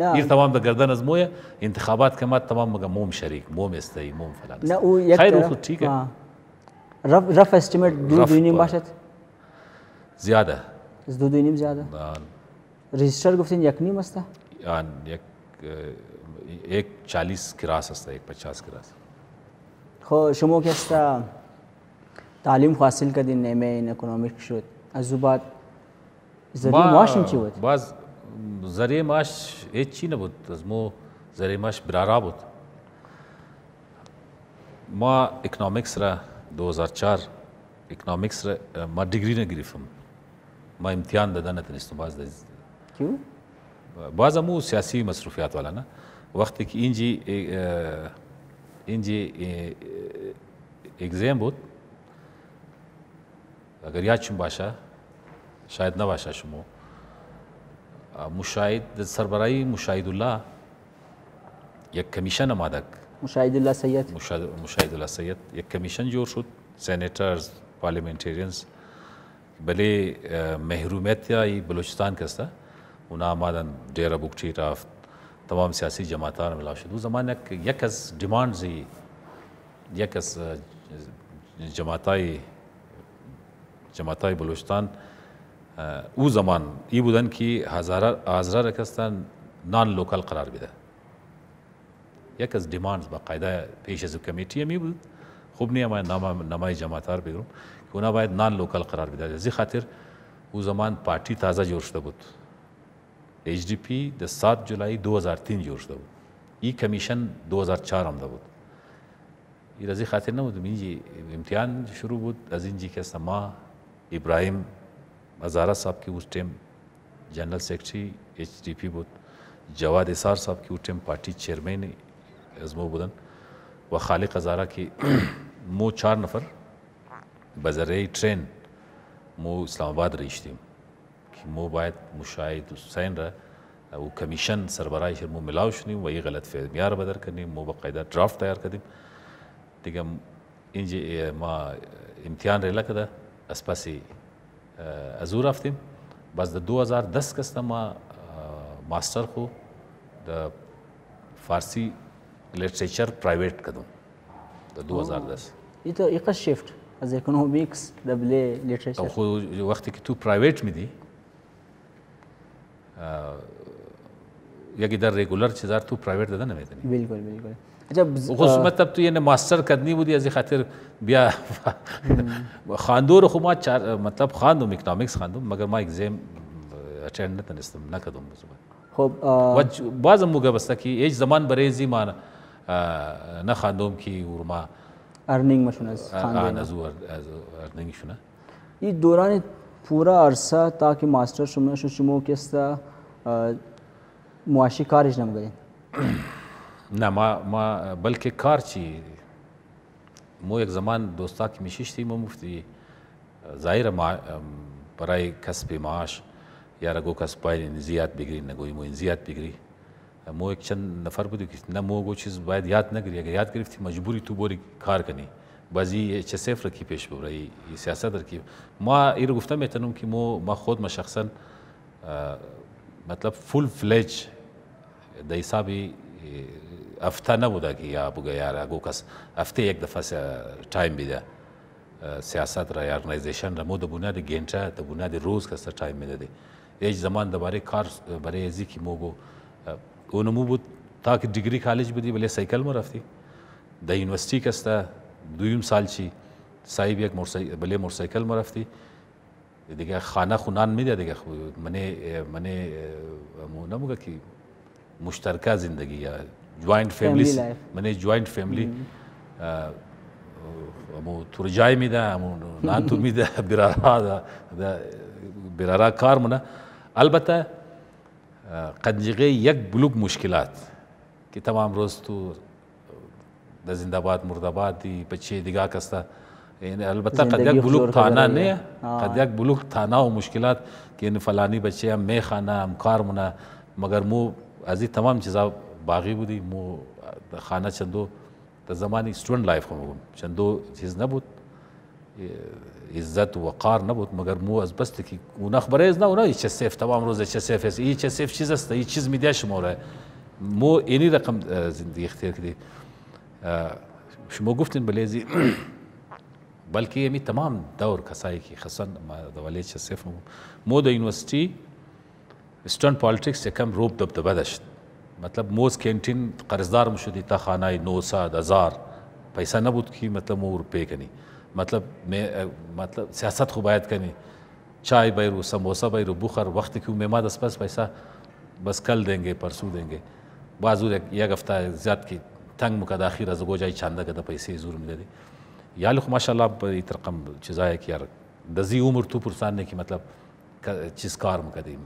نه این تمام د گردن از موی انتخابات که ما تمام مگه موم شریک موم استی موم فلان نه او یک خیر خود ٹھیک ہے رف رف اسٹیمیٹ دو دو نیم باشد زیاده از دو دو نیم زیاده رجیستر گفتین یک نیم است یک یک چالیس کراس است یک پچاس کراس خب شما که است تعلیم حاصل کردین نیمه این اکنومیک شد از او بعد زری معاش چی بود باز زری معاش هیچ چی نبود از مو زری معاش برارا بود ما اکنامیکس را 2004 اکنامیکس را ما دیگری نگرفتم ما امتحان دادن نتونستم باز کیوں بعض امو سیاسی مصروفیات والا ना وقتی که اینجی اینجی اگزیم بود اگر یادشون باشه شاید نباشه شما مشاهد سربرای مشاهد الله یک کمیشن آمدک مشاهد الله سید مشاهد الله سید یک کمیشن جور شد سینیترز پارلیمنترینز بله محرومیت یا بلوچستان کسته unamadan diyara Bukçe taraf tamam siyasi cemaatler milaşıd. O zaman yek az demand zi yek az cemaatay cemaatay Buluştan او زمان ای بودن که هزاره رکستن نان لوکال قرار بده یک از دیماندز با قاعده پیش از کمیتی همی بود خوب نیه من نمای جماعتار بگیرم که اونا باید نان لوکال قرار بده از خاطر او زمان پارتی تازه جور شده بود H D P د 7 जुलाई 2003 جوړ شو ای کمیشن 2004 هم بود این از این خاطر نبود اینجی امتحان شروع بود از اینجی که سما ابراهیم مزارا صاحب کی उस टाइम जनरल सेक्रेटरी एचडीपी بود جواد اسار صاحب کی उस time party chairman ازمو بودن و خالق هزاره کی مو چهار نفر بزره ترین مو اسلام آباد رشتیم ما باید مشاهد حسین را و کمیشن سربرایش ما ملاو شدیم و این غلط فهمی را بدر کردیم ما باقاعده درافت تیار کردیم دیگه اینجا ما امتحان را لکده از پس از او رفتیم باز در 2010 کسته ما ماستر خو د فارسی لیتریچر پرایویت کدم در 2010 این تا ایقش شیفت از اکنومیکس دبل لیتریچر خو وقتی که تو پرایویت میدی یا که در رگولار چیزا تو پرایوت دادن نمیتونی بالکل بالکل عجب مطلب تو یعنی ماستر کدنی بودی از خاطر بیا خاندور خو ما چار مطلب خاندم اکنامیکس خاندم مگر ما اگزیم اچند نتونستم نکدم خب بازم موگه بسته که هیچ زمان برای زی ما نه خاندم که ورما ارنینگ مشون از خاندم از ارنینگ شونه این دوران پورا عرصه تا که ماستر شما شو شما کستا معاشی کارش نمیگرین نه ما ما بلکه کار چی مو یک زمان دوستا که میشیشتیم و مفتی ظاهر ما برای کسب معاش یا رگو کسبای این زیاد بگیری نگوی مو این زیاد بگیری مو یک چند نفر بودی که نه مو گو چیز باید یاد نگیری اگر یاد گرفتی مجبوری تو بوری کار کنی بازی چه صفر کی پیش ببری سیاست در کی ما این رو گفتم میتونم که ما ما خود ما شخصا مطلب فول فلج د حساب هفته نبوده که یا بگه یا اگو کس هفته یک دفعه تایم بیده سیاست را یا ارگنایزیشن را ما در بنیاد گنچه در بنیاد روز کس تایم میدادی هیچ زمان درباره کار برای ازی که ما گو اونمو بود تا که دیگری کالج بودی ولی سیکل ما رفتی در یونیورسیتی کسته دویم سال چی صاحب یک مرسی... بله مرسیکل ما رفتی دیگه خانه خونان میده دیگه خو... منه منه نموگه که مشترکه زندگی یا جوائنت فیملی منه جوائنت فیملی امو تورجای میده امو نانتو میده برارا دا, دا برارا کار مونه البته قنجقه یک بلوک مشکلات که تمام روز تو در زندباد مردبادی به چه دیگه کسته یعنی البته قد یک بلوک تانه نه قد یک بلوک تانه و مشکلات که یعنی فلانی بچه هم میخانه هم کار مونه مگر مو از این تمام چیزا باقی بودی مو خانه چندو در زمانی ستودنت لایف خو میگم چندو چیز نبود عزت و وقار نبود مگر مو از بس که اون خبره از نه اون چه سیف تمام روز چه سیف است این چه سیف چیز است این چیز میده شما مو اینی رقم زندگی اختیار کردی شما گفتین بلیزی بلکه یمی تمام دور کسایی که خصوصا دوله چه صف مو د یونیورسيټي استرن پالیټکس یکم روب دبدبه داشت مطلب موز کینټین قرضدار مشدی تا خانه 900 هزار پیسہ نبود کی مطلب مو روپے کنی مطلب میں مطلب سیاست خو باید کنی چای بیرو سموسا بیرو بخار وقت کیوں میما دس پس پیسہ بس کل دیں گے پرسوں دیں گے بازو یک ہفتہ زیاد کی تنگ مکه داخیر از گوجای چنده که دا پیسه زور میده دی یالی خو ماشاءالله به ایت رقم چیزایی که یار دزی عمر تو پرسانه که مطلب چیز کار مکدیم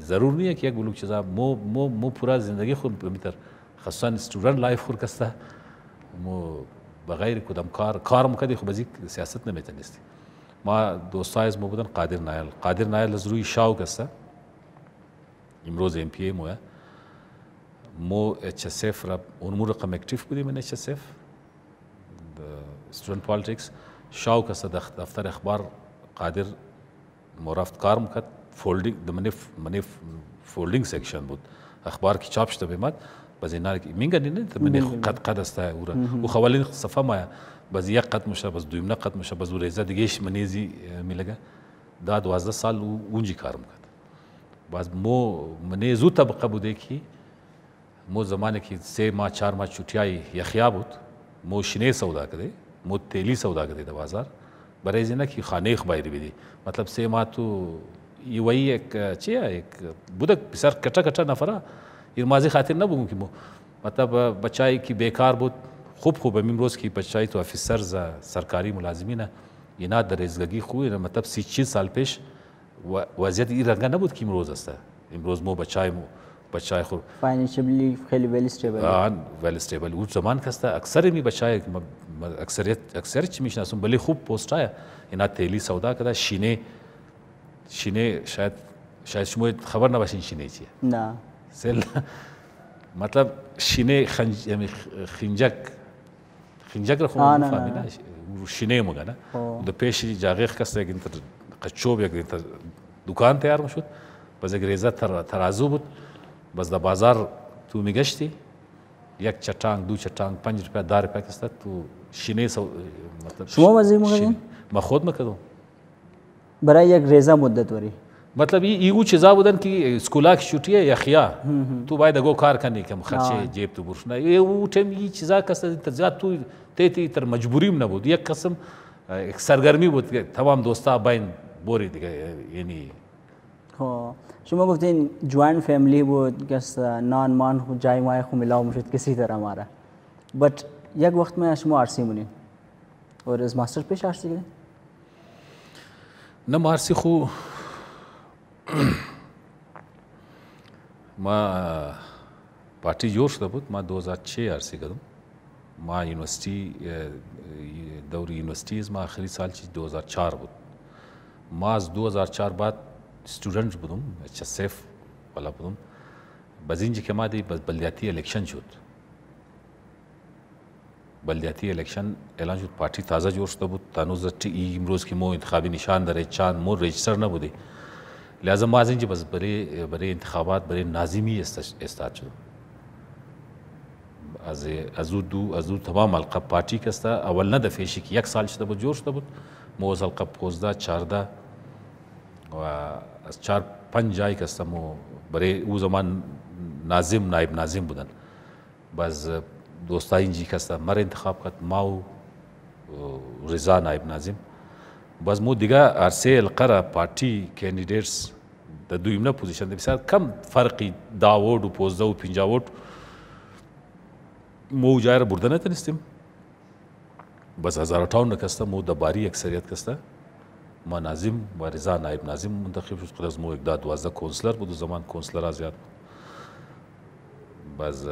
ضرور نیه که یک بلوک چیزا مو مو مو پورا زندگی خود بمیتر خصوصا استودنت لایف خور کسته مو بغیر کدام کار کار مکدی خب بزیک سیاست نمیتونستی ما دوستای از مو بودن قادر نایل قادر نایل از روی شاو کسته امروز ام پی ام more HSF rap onuraqam aktif بودیم in HSF the student politics شاو کس دفتر اخبار قادر مرافت کار مکت فولدینگ د منی منی فولدینگ سیکشن بود اخبار کی چاپ شده بیمد بازی نار مینگا نینه تا منی قد قد استا اورا و خوالین صفه ما بازی یک قد مشه باز دویم نه قد مشه باز ریزه دیگهش منیزی میلگه دا 12 سال اونجی کار مکت باز مو منی زو طبقه بوده که مو زمانے की से माह चार माह छुट्टियाई यखियाबुत मो शने सौदा करे मो तेली सौदा करे द बाजार बरे जिना की खानेख बायरी बिदी मतलब से माह तो ये वही एक चिया एक बुदक सर कटा कटा नफरा ये माजी खातिर ना बुगू की मो मतलब बचाई की बेकार बुत खूब खूब अमीम रोज़ की बचाई तो अफिसर सरकारी मुलाजमी ना ये ना दरेजगी खूब मतलब सिचिल साल पेश वज़ियत ये रंगा ना बुत की इमरोज़ हस्ता इमरोज़ मो बचाई मो با چای خور فاینانشلی خیلی ولی استیبل آن ولی استیبل اون زمان کسته اکثر می با چای اکثریت اکثر چی میشناسم بلی خوب پست چای اینا تیلی سودا کرده شینه شینه شاید شاید شما خبر نباشین شینه چیه نه سل مطلب شینه خنج یعنی خنجک خنجک را خود فهمیدن شینه مگه نه دو پیش جاغیخ کسته اینتر قچوب یک اینتر دکان تیار میشد باز یک ریزه ترازو بود باز در بازار تو میگشتی یک چتانگ دو چتانگ پنج روپیه ده روپیه کسته تو شینه سو مطلب شما وزیر میکردین؟ ما خود میکردم برای یک ریزه مدت وری مطلب ایو چیزا بودن که سکولاک شوتیه یا خیا تو باید گو کار کنی که خرچه جیب تو برش نه یو ټیم ای چیزا کسته تزیات تو تی تی تر مجبوریم نبود یک قسم یک سرگرمی بود که تمام دوستا بین بوری دیگه یعنی خب شما گفتین جوان فیملی بود کس نان مان خو جای مای خو ملاو مشد کسی طرح ماره بٹ یک وقت میں شما آرسی مونین اور از ماستر پیش آرسی گرین نه مارسی خو ما پارٹی جوړ شده بود ما 2006 آرسی کدم ما یونیورسيټي دور یونیورسيټي ما آخري سال چې 2004 بود ما از 2004 بعد स्टूडेंट बुदुम अच्छा सेफ वाला बुदुम बजिन जी के मादी बस बलदियाती इलेक्शन शुद बलदियाती इलेक्शन ऐलान शुद पार्टी ताज़ा जोश तो बुद तानुज रट्टी ई इमरोज़ की मो इंतबी निशान दर चांद मो रजिस्टर न बुदे लिहाजा माजिन जी बस बड़े बड़े इंतबात बड़े नाजिमी इस्ताद शुद از ازو دو ازو تمام القب پارتی کستا اول نه د فیشی یک سال شده بود جور شده بود موز القب 15 14 و از چهار پنج جایی که هستم و برای او زمان نازم نایب نازم بودن باز دوستا اینجی که هستم مر انتخاب کرد ما و رضا نایب نازم باز مو دیگه عرصه القره پارتی کندیدیتس د دوی نه پوزیشن د بسیار کم فرقی دا ووټ او 15 او 50 ووټ مو جایر بردنه تنستیم بس هزار اٹھاون کسته مو د باری اکثریت کسته ما ناظم و رضا نایب ناظم منتخب شد خود از ما یک دوازده کنسلر بود و زمان کنسلر زیاد باز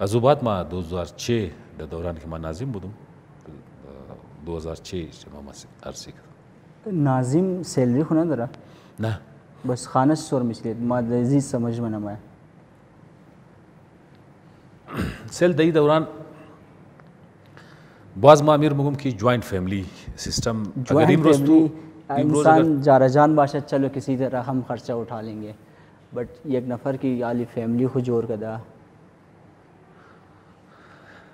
از او بعد ما 2006 در دوران که ما ناظم بودم 2006 ما عرضی کردم ناظم سیلری خونه داره؟ نه بس خانه سور میشید ما دزی سمجھ منم سیل دی دوران باز ما امیر میگم که جوایند فیملی سیستم اگر امروز تو امروز انسان جارا جان باشد چلو کسی तरह हम खर्चा उठा लेंगे बट एक نفر کی عالی فیملی حضور کده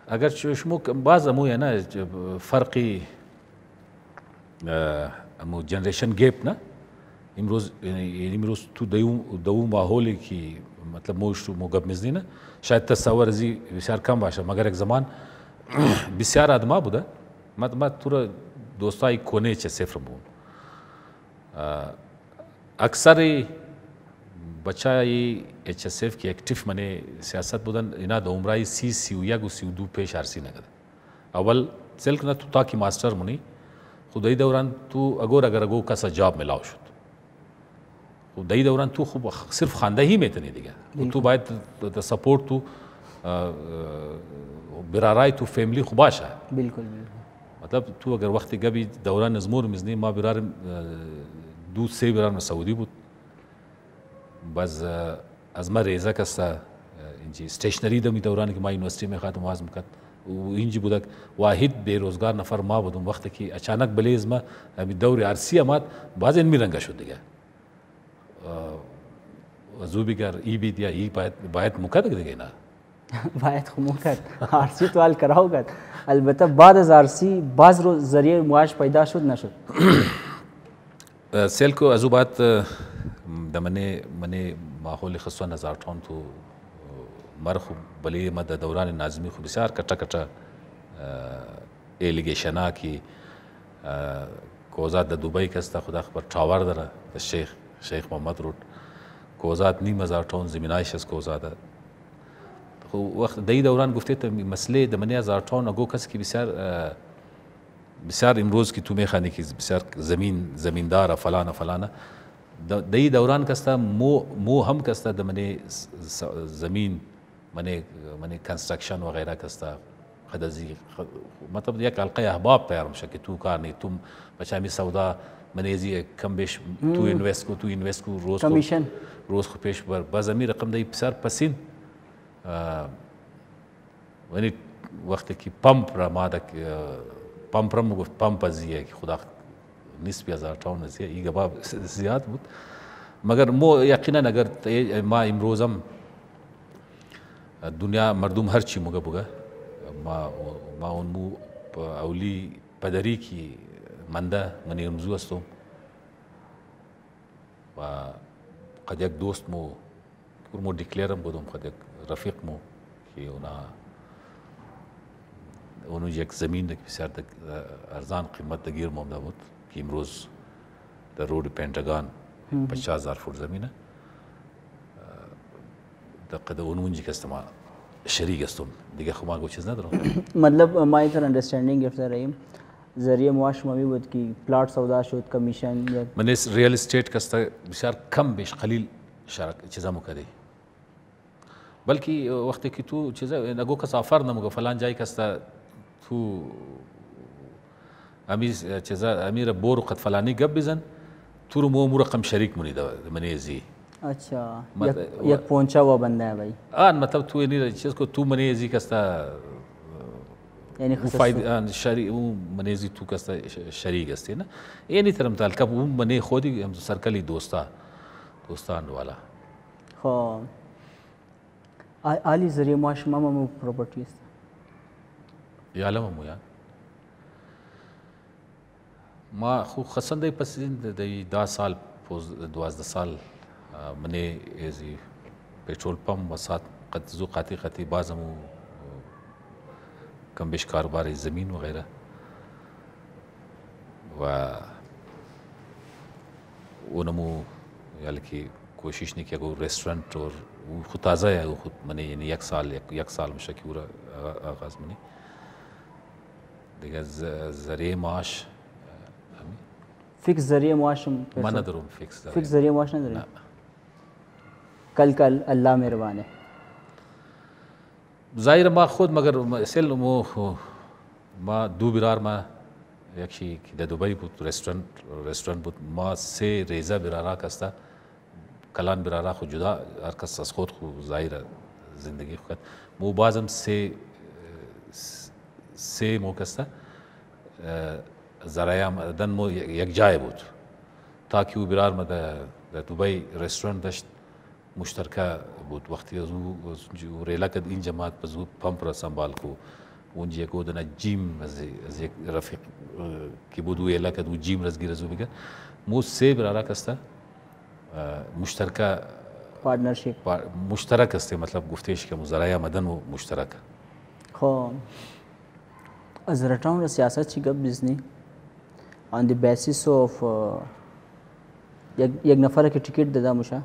اگر شمو باز امو نه فرقی امو جنریشن گیپ نه امروز امروز تو دوم دوم ماحولی که مطلب موش مو گپ مزدینه شاید تصور زی بسیار کم باشه مگر یک زمان بسیار adama bu da. Matematura دوستای کنه چه صفر بود اکثر بچای اچ اس اف که اکتیف منه سیاست بودن اینا د عمرای سی سی و یگو سی و دو پیش ارسی نگد اول سلک نه تو تاکی ماستر منی خدای دوران تو اگور اگر اگو کسا جاب ملاو شد خدای دوران تو خوب صرف خانده هی میتنی دیگه تو باید د سپورت تو برا رایت و فیملی خو باشه بالکل مطلب تو اگر وقتی گبی دوران از مور میزنی ما برارم دو سه برارم سعودی بود باز از ما ریزه کسا اینجی استیشنری دمی دورانی که ما یونیورسیتی می خاتم وازم کرد و اینجی بودک واحد بیروزگار نفر ما بودم وقتی که اچانک بلیز ما دور عرسی اماد باز این میرنگه شد دیگه زوبیگر ای بید یا ای باید, باید مکدک دیگه نه باید خو مونږ کرد آرسی تو حل کراو کرد البته بعد از آرسی باز رو ذریعه معاش پیدا شد نشد سیل کو از او بعد دمنه منه ماحول خصوصا نظر ټون تو مرخ بلې مد دوران نازمی خو بسیار کټه کټه الیګیشنا کی کوزات د دوبۍ کسته خدا خبر ټاور دره د شیخ شیخ محمد روټ کوزات نیم هزار ټون زمینایش از کوزاده وقت در این دوران گفته تا مسئله دمنه از آرتان اگو کسی که بسیار بسیار امروز که تو میخوانی که بسیار زمین زمیندار فلانه فلانه د دې دوران کستا مو مو هم کستا د منې زمين منې منې کنستراکشن وغیرہ کستا خدزي مطلب یک القي احباب تیار مشه که تو کار نه تم بچا می سودا منې زی کم بش تو انویسکو تو انویسکو روز کمیشن روز خو پیش بر با زمي رقم د بسر پسین ولی وقتی که پمپ را ما دا پمپ را گفت پمپ از که خدا نسبی هزار تاون از این گباب زیاد بود مگر مو یقینا اگر ما امروز هم دنیا مردم هر چی مگه بگه ما ما اون مو اولی پدری کی منده من امروز هستم و قد یک دوست مو مو دیکلیرم بودم قد یک رفیق مو ki ona onun یک زمین که بسیار ارزان قیمت گیر مونده بود که امروز در رود پنتاگان 50000 فوت زمینه دقیقه در اون که است ما شریک هستم دیگه خب من چیز ندارم مطلب ما اینطور اندرستندینگ گرفته ریم ذریعه معاش ممی بود که پلاٹ سودا شد کمیشن من ریال استیت کسته بسیار کم بیش قلیل شرک چیزا مو کدی Belki vaktiki tu çize nago kasafar namuga falan cay kasta tu amiz çize amira boru kat falani gab bizan turu mu mu rakam şerik muni da manezi. अच्छा मत, एक, एक पहुंचा हुआ बंदा है भाई हाँ मतलब तू नहीं चीज को तू मनेजी कसता یعنی فاید شری او منیزی تو کستا شریک استی نه یعنی ترم تال کب او منی خودی سرکلی دوستا دوستان والا خب Ali'dir maşmama mı properties? یالمه یا ما خو خسندې پسې د دا سال پوز 12 سال منې ایزي پېټرول پمپ وسات قد زو قاتی قاتی بازمو کمبش کاروبار زمین وغیرہ و اونمو یعنی کوشش نه کیا کو ریسٹورنٹ اور خود تازه یا خود منی یعنی یک سال یک سال میشه که او را آغاز منی دیگه ذریعه معاش فیکس ذریعه معاش من ندارم فیکس فیکس ذریعه معاش ندارم کل کل الله مهربانه ظاهر ما خود مگر سل مو ما دو برار ما یکی که در دوبای بود رستوران رستوران بود ما سه ریزه برارا کسته کلان bir ara خود جدا هر کس از خود خود ظاهر زندگی خود مو بازم سه سه مو کسته زرایم دن مو یک جای بود تا که او برار مده در دوبای رستوران داشت مشترکه بود وقتی از او ریلا کد این جماعت پس او پمپ را سنبال کو اونجا یک او دنه جیم از یک رفیق که بود او ریلا کد او جیم رزگیر از او بگه مو سه برارا کسته مشترکه پارتنرشیپ مشترک است مطلب گفتیش که مزرعه آمدن و مشترک خب از رتان را سیاست چی گپ بزنی on دی basis of uh, یک نفر که ټیکټ داده مشه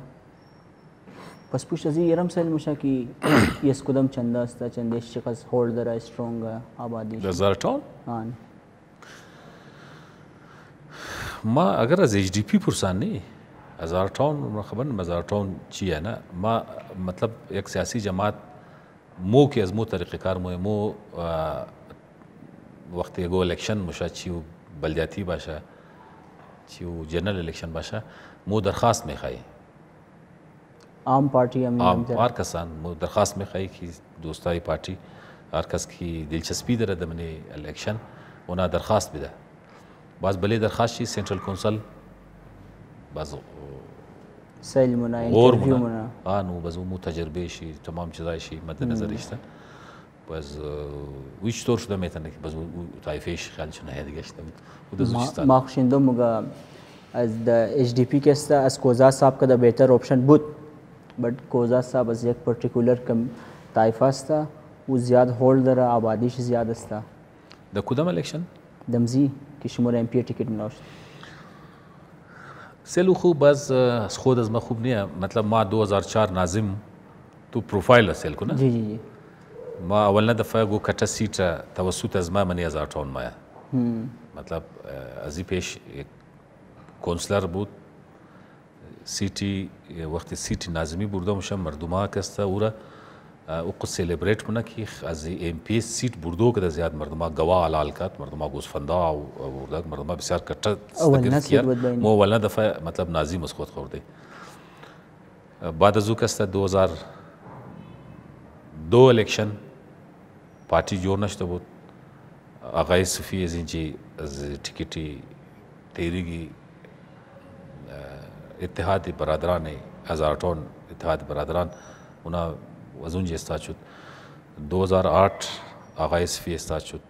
پس پوش از رم سال مشه کی یس کدام چند است چند است شخص هولدر سٹرونگ آبادی در آن ما اگر از ایج دی پی پرسان نه هزار ټاون خبر نه هزار ټاون چی نه ما مطلب یک سیاسی جماعت مو که از مو طریق کار مو مو وقتی گو الیکشن مشه چی و بلدیاتی باشه چی و جنرال الیکشن باشه مو درخواست میخوایی عام پارٹی عام هر کسان مو درخواست میخوایی که دوستای پارٹی هر کس کی دلچسپی داره دمنی الیکشن اونا درخواست بده باز بلی درخواست چی سنترال کونسل باز سیل مونه انترویو مونه آ نو باز مو تجربه شي تمام چیزای شي مد نظرشته باز و هیچ طور شده میتونه که باز تایفش خیلی چون هیده گشته بود ما خوشیندم مگه از دا اچ دی پی کسته از کوزا صاحب که دا بهتر اپشن بود بٹ کوزا صاحب از یک پرتیکولر کم طایفه استا او زیاد هولد داره آبادیش زیاد استا د کدام الیکشن دمزی کې شمور ایم پی ټیکټ ملاو شو سلو خوب باز از خود از من خوب नहीं है मतलब माँ 2004 नाजिम تو پروفایل سل کو نه جی جی جی ما اولنا دفعه گو کټه سیټه توسط از ما منی از اټون ما مطلب ازی پیش کنسلر بود سیتی وقتی سیتی نازمی بردم شم مردما کسته اوره اوقع سیلیبریت bunakik az MP seat burduk da ziyad mardma gawa alalkat mardma gusfanda burdak mardma bisar katta مو اولنا دفعه مطلب نازی مسخوت خورده بعد از او کس 2002 الیکشن پارتی جوړ نشته بود آقای صوفی از اینجی از تیکیتی تیریگی اتحاد برادران از آرتون اتحاد برادران اونا az önce statüt. 2008 Ağay Sfi statüt.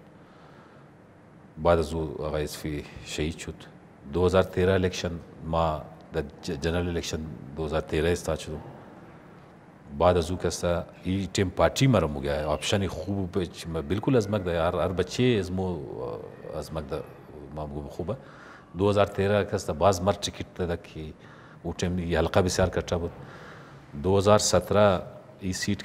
بعد از او آقای اسفی شهید شد 2013 الیکشن ما د جنرال الیکشن 2013 استا شدم بعد از او کسا ای ټیم پارٹی مرم گیا آپشن خوب بالکل از مگ دا یار هر بچه از مو از مگ دا ما خوبه 2013 کسا باز مر ټیکټ دا کی او ټیم یی حلقه بسیار کټا بود 2017 ای seat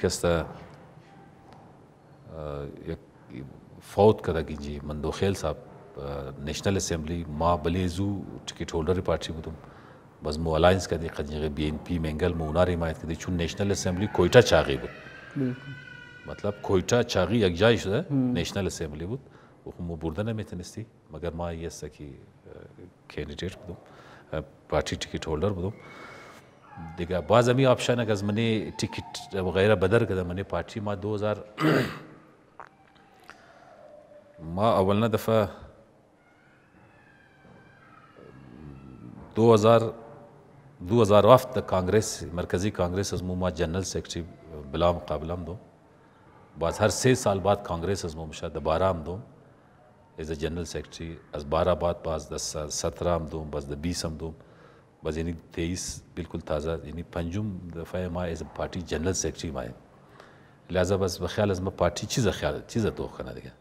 फौत कदा गिंजी मंदोखेल साहब national assembly माँ बलेजू टिकट होल्डर पार्टी बुतुम बजमो अलायंस कदे खजीगे बी एन पी मेंगल मोना रिमायत कदे चुन नेशनल असम्बली कोयटा चागी बुत मतलब कोयटा चागी यकजाई शुदा नेशनल असम्बली बुत वो बुरदन में तनस्ती मगर माँ ये सकी कैंडिडेट बुतुम पार्टी टिकट होल्डर बुतुम بعض امی آپشان اگر از منی ٹکٹ وغیرہ بدر منی پارٹی ما دو ہزار ما اول دفعہ دو ہزار دو ہزار وفت کانگریس مرکزی کانگریس از ما جنرل سیکرٹری بلا مقابلہ ہم دو بعض ہر سی سال بعد کانگریس مو مشاہ دبارہ ہم دو از جنرل سیکرٹری از بارہ بعد بعض دس سترہ ہم دوم بعض دس بیس دو بस یعنی तेईस बिल्कुल ताज़ा یعنی पंजुम दफ़ा मां as a party general secretary मां आहियां लिहाज़ा बसि बख़्याल अज़ मां पार्टी चीज़ ख़्याल चीज़ तो खना दिया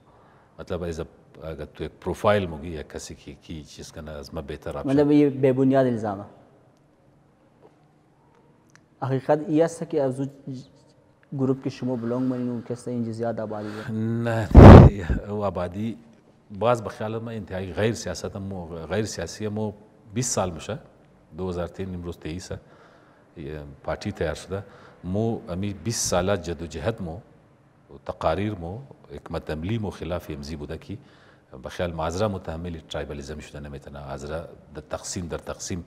मतलब एज़ अ अगर तो एक प्रोफाइल मुगी या किसी की की चीज़ का अज़ मां बेहतर आप मतलब ये बेबुनियाद इल्ज़ाम है हकीकत यह है कि अब ग्रुप की शुमो बिलोंग मनी उनके से इंजजियात आबादी है न वो आबादी बाज़ बख्याल में इंतहाई गैर सियासत मो गैर सियासी मो बीस साल मुशा 2010 Nemruz 23'e parti tayar şuda. Mu ami 20 sala ceducehet mu تقاریر مو حکمت عملی مو خلاف امزی بوده کی بخیال معذره متحمل ترایبالیزم شده نمیتونه معذره در تقسیم در تقسیم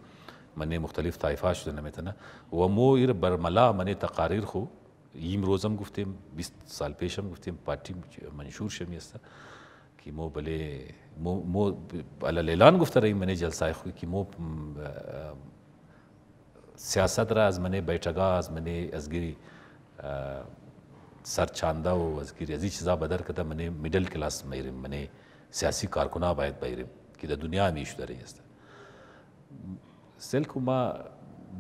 منه مختلف طایفه شده نمیتونه و مو ایر برملا منه تقاریر خو یم روزم گفتیم 20 سال پیشم گفتیم پارتی منشور شمیسته कि मो भले मो मो अलान गुफ्त रही मैंने जलसा खु कि मो सियासत रा अज मने बैठगा अज मने अजगिरी سر چانده و وزګری ازي چې زاب بدر کده منه میډل کلاس مېرم منه سیاسي کارکونا باید بېرم کې د دنیا میش درې است سل کو ما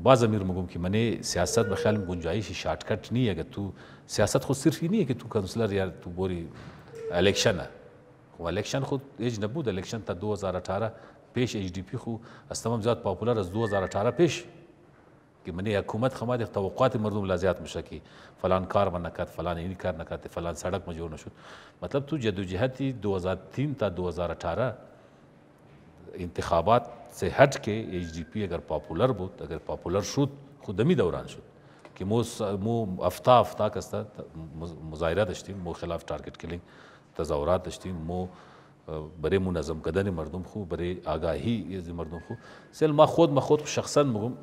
باز امیر مګم کې منه سیاست به خیال گنجائش شارټ کټ نه اگر تو سیاست خو صرف نه کې تو کانسلر یا تو بوري الیکشن خب الکشن خود ایج نبود الکشن تا 2018 پیش ایج دی پی خو از تمام زیاد پاپولار از 2018 پیش که منی حکومت خماد توقعات مردم لا زیاد مشه کی فلان کار من نکات فلان این کار نکات فلان سڑک مجور نشد مطلب تو جدوجہدی 2003 تا 2018 انتخابات سے ہٹ کے ایج ڈی پی اگر پاپولر بود اگر پاپولر شد خودمی دوران شد که مو مو افتا افتا کستا مظاهره داشتیم مو خلاف تارگت کلینگ تظاهرات داشتیم ما برای منظم کردن مردم خوب برای آگاهی از مردم خوب سل ما خود ما خود شخصا میگم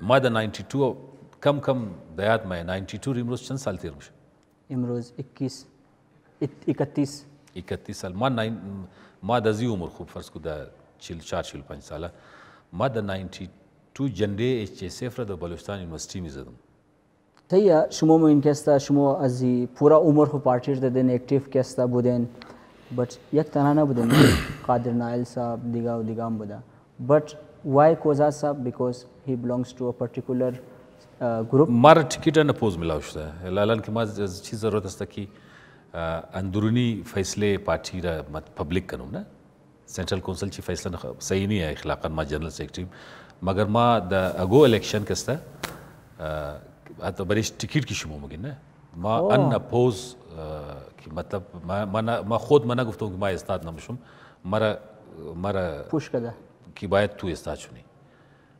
ما در 92 کم کم دیات ما 92 امروز چند سال تیر میشه امروز 21 31 31 سال ما ناین ما د زی عمر خوب فرض کو د 44 45 ساله ما د 92 جنری ایچ اس اف را د بلوچستان یونیورسيټي می زدم تیا شما موین کستا شما از پورا عمر خو پارتیش دادن اکتیف کستا بودن بٹ یک تنها نبودن قادر نائل صاحب دیگه و دیگه هم بودن بٹ why Koza Saab? Because he belongs to a particular uh, group. مار ټیکټ نه پوز ملاو شو لاله کې ما چی ضرورت است کی اندرونی فیصله پارٹی را پبلک کنم نه سنټرل کونسل چی فیصله صحیح نه اخلاقا ما جنرال سیکرټری مگر ما د اگو الیکشن کستا حتی برایش تیکیت کی شما میگین نه ما ان پوز که مطلب ما, ما خود من نگفتم که ما استاد نمیشم مرا مرا پوش کرده که باید تو استاد شونی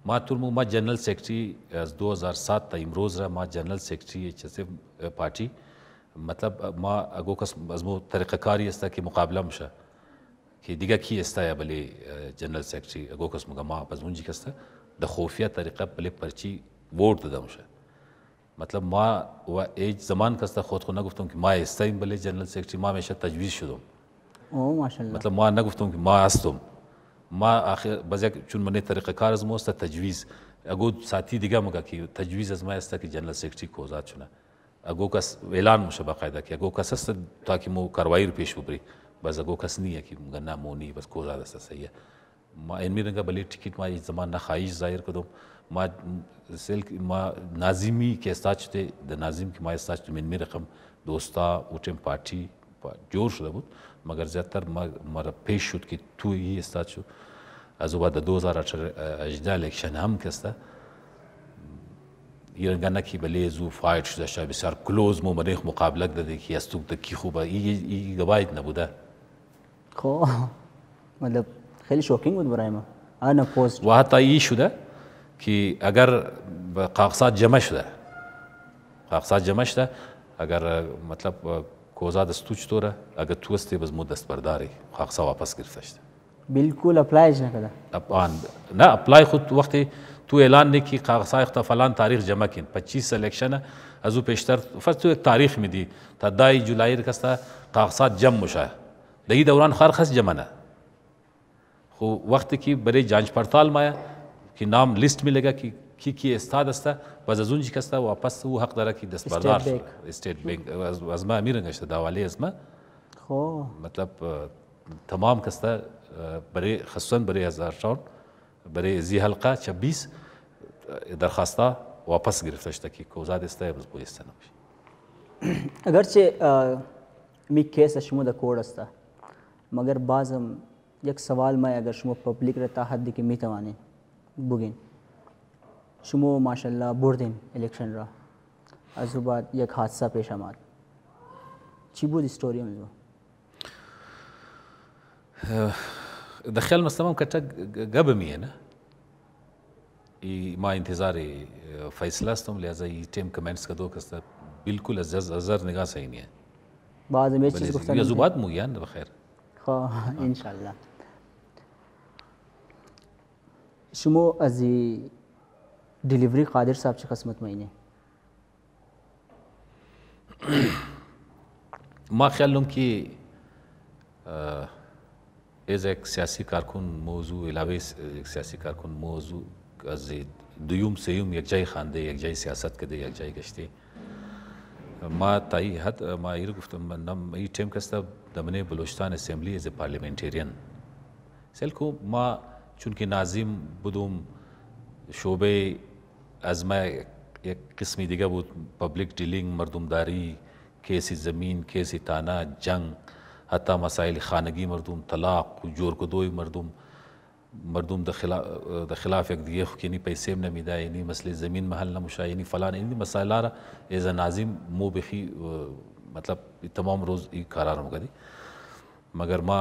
ما ترمو ما جنرال سیکرٹری از 2007 تا امروز را ما جنرال سیکرٹری چسه پارٹی مطلب ما اگو کس از مو طریقه کاری است که مقابله میشه که دیگه کی است یا بلی جنرال سیکرٹری اگو کس مگه ما پزمونجی کسته د خوفیه طریقه بلی پرچی ووټ دده میشه مطلب ما و ایج زمان کسته خود خود نگفتم که ما هستیم بله جنرال سیکرتری ما همیشه تجویز شدم او ماشاءالله مطلب ما نگفتم که ما هستم ما آخر بعضی چون من طریقه کار از موست تجویز اگو ساتی دیگه مگه که تجویز از ما است که جنرال سیکرتری کوزات شونه اگو کس اعلان مشه باقاعده که اگو کس است تا که مو کاروایی رو پیش ببری بس اگو کس نیه که مگه نه مو نی بس کوزات است صحیح ما این میرنگا بلی ټیکټ ما زمان نه خواهش ظاهر کدم ما سلك ما نازمي كيستاچته د نازم کې ما استاچ من مې رقم دوستا اوټم پارٹی جوړ شو بود مګر زیاتر ما مر پیش شد کې تو یې استاچو از بعد 2018 الیکشن هم کسته یرګنه کې بلې زو فایټ شو شاب سر کلوز مو مریخ مقابله د دې کې استوب د کی خوبه ای گواهیت نبوده خب مطلب خیلی شوکینگ بود برای ما انا پست و حتی ای شده ki agar qaoqsat jamashda qaoqsat jamashda agar matlab کوزاد استوچ توره اگر تو استی بز مو دستبرداری خاصا واپس گرفتشت بالکل اپلایش نکده آن نه اپلای خود وقتی تو اعلان نه کی خاصا اختفالان تاریخ جمع کن 25 سلیکشن از او پیشتر فرض تو یک تاریخ میدی تا دای جولای رکستا خاصا جمع مشه دی دوران خرخص جمع نه خو وقتی کی برای جانچ پڑتال مایه که نام لیست میلگه که کی کی استاد است باز از اونجی که است و پس او حق داره که دستبردار استیت بینک از ما میرنگشت داوالی از ما خب مطلب تمام کسته برای خصوصا برای هزار شان برای زی حلقه 26 درخواستا واپس گرفته شده که کوزاد است امروز بویسته نمیشه اگرچه می کیس شما در کور است مگر بازم یک سوال ما اگر شما پبلیک را تا حدی که می توانید bugün. شما ماشاءالله بردین الیکشن را از او بعد یک حادثه پیش آمد چی بود استوری امزو؟ داخل مستمم کچه گب میه نه ای ما انتظار فیصله استم لہذا یہ ٹیم کمنٹس کا دو کستا بالکل از زر نگاہ صحیح نہیں ہے بعض میں چیز گفتن یا زبات مو یا بخیر خواہ انشاءاللہ Şumu azı delivery Kadir Sapçı kısmet meyne. ما خیالم کې از یک سیاسی کارکن موضوع علاوه یک سیاسی کارکن موضوع از دویوم سیوم یک جای خانده یک جای سیاست کرده یک جای گشته ما تایی حد ما ایر گفتم من نم ای تیم کستا دمنه بلوچستان اسمبلی از پارلیمنتیرین سلکو ما چون که نازیم بودم شعبه از ما یک قسمی دیگه بود پبلیک دیلینگ مردمداری کیسی زمین کیسی تانا جنگ حتی مسائل خانگی مردم طلاق جورگدوی مردم مردم د خلاف د خلاف یک دیگه خو کینی پیسې نه میدا یعنی مسلې زمین محل نه مشاینی فلان این مسائل را از ناظم مو بخي مطلب تمام روز ای قرار مګدي مگر ما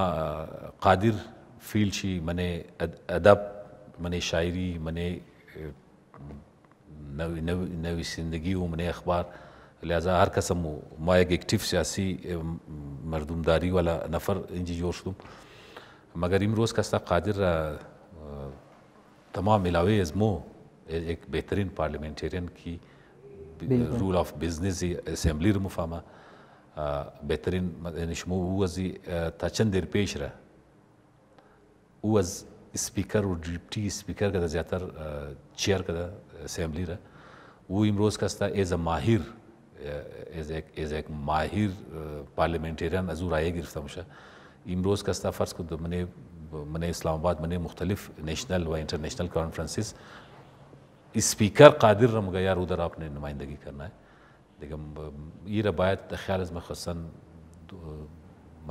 قادر فیلډ شي منې ادب منې شاعري منې نوې نوې نوې زندگی او منې اخبار لہذا هر قسم ما یک اکټیو سیاسی مردمداری والا نفر اینجا جور شدم مگر امروز کستا قادر تمام علاوه از مو یک بهترین پارلمنتریان کی رول آف بزنس اسمبلی رو مفهمه بهترین یعنی شما وزی تا چند در پیش را وز سپیکر و ڈپٹی سپیکر کا زیاتر چیئر کا اسمبلی را वो इमरोज कस्ता एज अ माहिर एज एक एज एक माहिर पार्लियामेंटेरियन अजूर आए गिरफ्तार इमरोज कस्ता फ़र्ज़ खुद मैंने मैंने इस्लामाबाद मैंने मुख्तलिफ नेशनल व इंटरनेशनल कॉन्फ्रेंसेस स्पीकर कादिर रम गया उधर आपने नुमाइंदगी करना है लेकिन ये रवायत ख्याल में खसन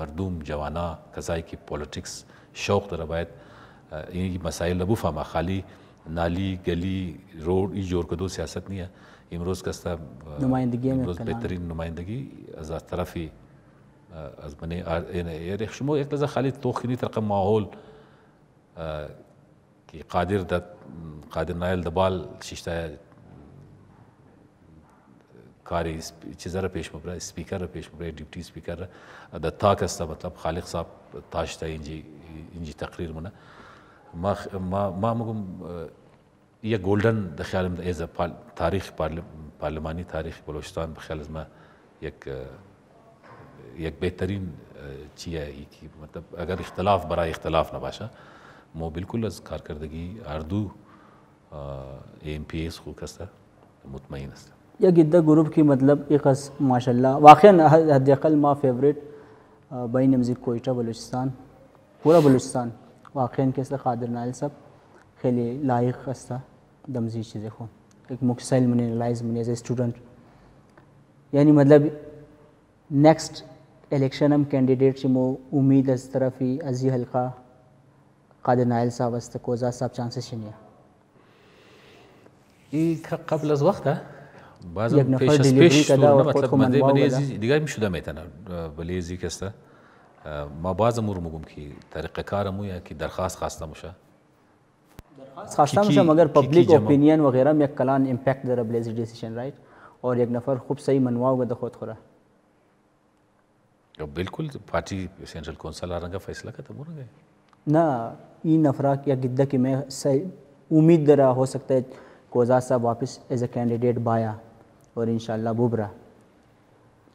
मरदूम जवाना कज़ाई की पॉलिटिक्स شوق داره باید این مسائل رو بفهمه خالی نالی گلی روड ای جور کدو سیاست نیه امروز کستا نمایندگی امروز بهترین نمایندگی از طرفی از من یعنی شما یک لحظه خالی توخینی ترقه ماحول که قادر د قادر نایل دبال شیشته کاری چیزا را پیش مبره سپیکر را پیش مبره ډیپټي سپیکر را د تا کستا مطلب خالق صاحب تاشته اینجی እንጂ ተቅሪር ምና ማምጉም የጎልደን ደኺያልም የዘ ታሪክ ፓርልማኒ ታሪክ በሎችስታን በኺያልዝማ یک یک بهترین چیه ای که مطلب اگر اختلاف برای اختلاف نباشه ما بالکل از کارکردگی هر دو ایم پی اس خوب است مطمئن است یک عده گروپ کی مطلب ایک از ماشاءالله واقعا حداقل ما فیوریٹ بین امزیر کوئٹہ بلوچستان پورا بلوچستان قادر نائل صاحب خیلی لائق دمزی ایک مکسل منی منی یعنی مطلب نیکسٹ الیکشن ہم کینڈیڈیٹ چی مو امید از ازی حلقہ قادر نائل صاحب کوزا صاحب چانسز قبل از از وقت بعضا پیش پیش مطلب دیگه کسته ما بازم او رو میگم که طریق کارم یا که درخواست خواسته میشه درخواست خواسته میشه مگر پبلیک اپینین وغیرہ یک کلان امپیکٹ داره بلیزر ڈیسیشن رائٹ और एक नफर खूब सही मनवाओ गदा खुद खुरा बिल्कुल पार्टी सेंट्रल कौंसिल आरंगा फैसला खत्म हो रहा ना ई नफरा या गिद्दा कि मैं सही उम्मीद दरा हो सकता है कोजा साहब वापस एज ए कैंडिडेट बाया और इन बुबरा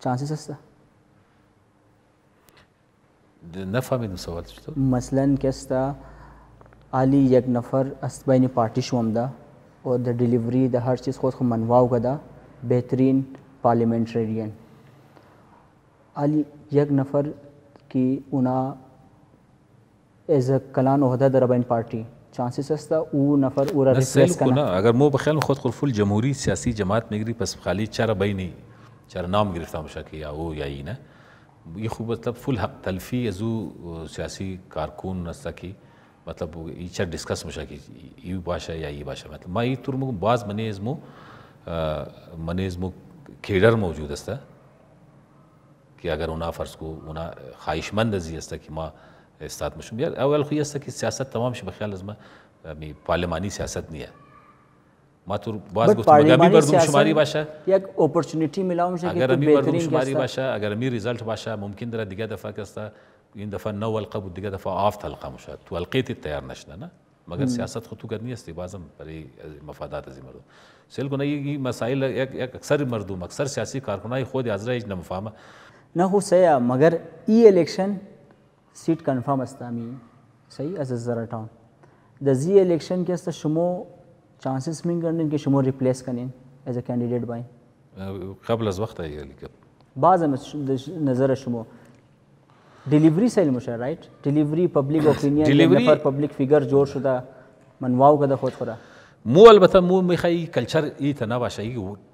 चांसेस हस्ता نفهمیدم سوال چطور مثلا کستا علی یک نفر است بین پارتی شوم ده او د ډیلیوری د هر چیز خود خو منواو کده بهترین پارلیمنٹریرین علی یک نفر کی اونا ایز ا کلان عہدہ دربین پارٹی چانسز هستا او نفر او را ریپلیس کنه اگر مو بخیال خود خود فول جمهوری سیاسی جماعت میگری پس خالی چرا بینی چرا نام گرفتم شکی یا او یا اینه ये खूब मतलब फुल हक तलफी यू सियासी कारकुन नस्ता की मतलब इच्छा डिस्कस मुशा की यू भाषा या ये भाषा मतलब माई तुर्मुख बाज मनेजमु मनेजमु खेडर मौजूद असता कि अगर उना फर्ज को उना ख्वाहिशमंद जी असता कि माँ इस्तात मशूम यार अवल खुई असता कि सियासत तमाम शब ख्याल अजमा पार्लिमानी सियासत नहीं है ما تو باز گفتم اگر می بردم شماری باشه یک اپورتونیتی میلام شه اگر می بردم شماری باشه اگر می ریزالت باشه ممکن در دیگه دفعه کسته این دفعه نو القه بود دیگه دفعه آف تلقه مشد تو القیت تیار نشده نه مگر سیاست خود تو کرنی هستی بازم برای مفادات از مردم سیل گونه این مسائل اکثر مردم اکثر سیاسی کارکنای خود از رایج نمفهمه نه هو سیا مگر ای الیکشن سیت کنفرم استامی صحیح از زرا تاون د زی الیکشن کې است شمو چانسز من گردین که شما ریپلیس کنین از کاندیدیت باین قبل از وقت یعنی بعضا نظر شما ډیلیوری سیل مشه رائټ ډیلیوری پبلیک اپینین نفر پبلیک فیگر جوړ شده منواو کده خود خوره مو البته مو میخوایی کلچر ای تنوع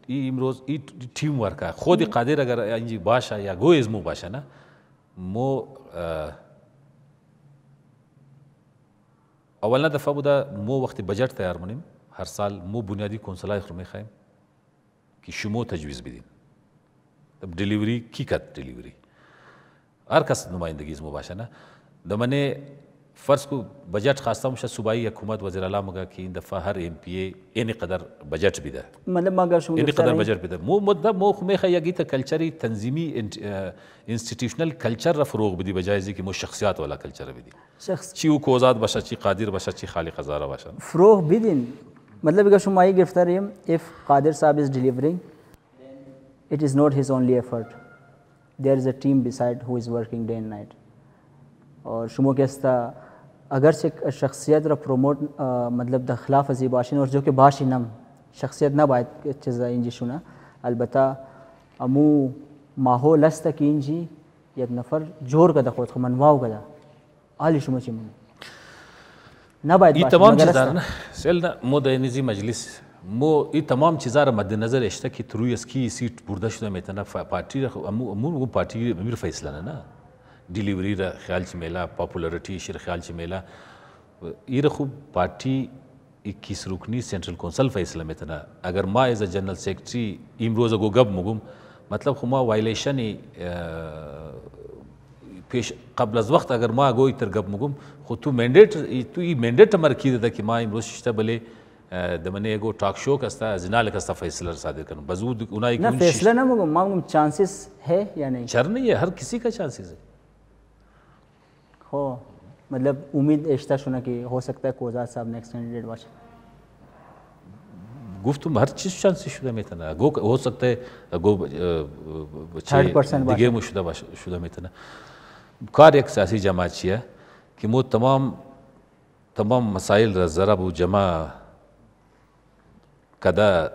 ای امروز ای تیم ورکه خود قادر اگر اینجی باشه یا گویز مو باشه نه مو اول دفعه بوده مو وقتی بجت تیار مونیم هر سال ما بنیادی کنسولای رو میخوایم که شما تجویز بدین دلیوری کی کرد دلیوری هر کس نمایندگی از ما باشه نه د منه فرض کو بجٹ خواسته مشه صوبایي حکومت وزیر اعلی مګه کې د فهر ایم پی ای ان قدر بجټ بده مطلب مګه شو ان قدر بجټ بده مو مده مو خو مخه یګی ته کلچري تنظیمي انسټیټیوشنل کلچر را فروغ بدی بجای زی کې مو شخصیات ولا کلچر بدی شخص چې کو آزاد بشه چې قادر بشه چې خالق زاره بشه فروغ بدین मतलब अगर शुमाही गिरफ्तार एम इफ़ कादिर साहब is delivering it is not his only effort. There is a team beside who is working day and night. और शुमो केस्ता अगर से शख्सियत र प्रोमोट मतलब दखला फजी बाशिन और जो कि बाशी नम शख्सियत ना बायद चीज़ा इंजी शुना अलबत् अमू माहौल अस्त की इंजी एक नफ़र जोर का दखोत मनवाओ गदा आली शुमो चिमुना نباید این تمام چیزا سل ما در این مجلس ما این تمام چیزا را مد نظر اشته که روی اسکی سیت برده شده میتونه پارتی را امون پارتی میر فیصله نه ډیلیوری را خیال چې میلا پاپولرټي شر خیال چې میلا ایر خوب پارٹی 21 رکنی سنٹرل کونسل فیصله میتنا اگر ما ایز ا جنرال سیکرٹری امروز گو گب مگم مطلب خو ما وایلیشن پیش قبل از وقت اگر ما گوی ترگب مگم خود تو مندیت تو این مندیت مر کیده ده که ما امروز شته بله دمنه یکو تاک شو کستا از نال کستا فیصله صادر کنم بزود اونایی که نه فیصله نه مگم ما مگم چانسز ہے یا نہیں چر نہیں ہے ہر کسی کا چانسز ہے ہو مطلب امید اشتہ شنا کہ ہو سکتا ہے کوزاد صاحب نیکسٹ کینڈیڈیٹ واچ گفتم هر چیز شانسی شده میتونه گو هو سکته گو چه دیگه شده باشه شده میتونه کار یک سیاسی جماعت چیه که ما تمام تمام مسائل را ضرب و جمع کده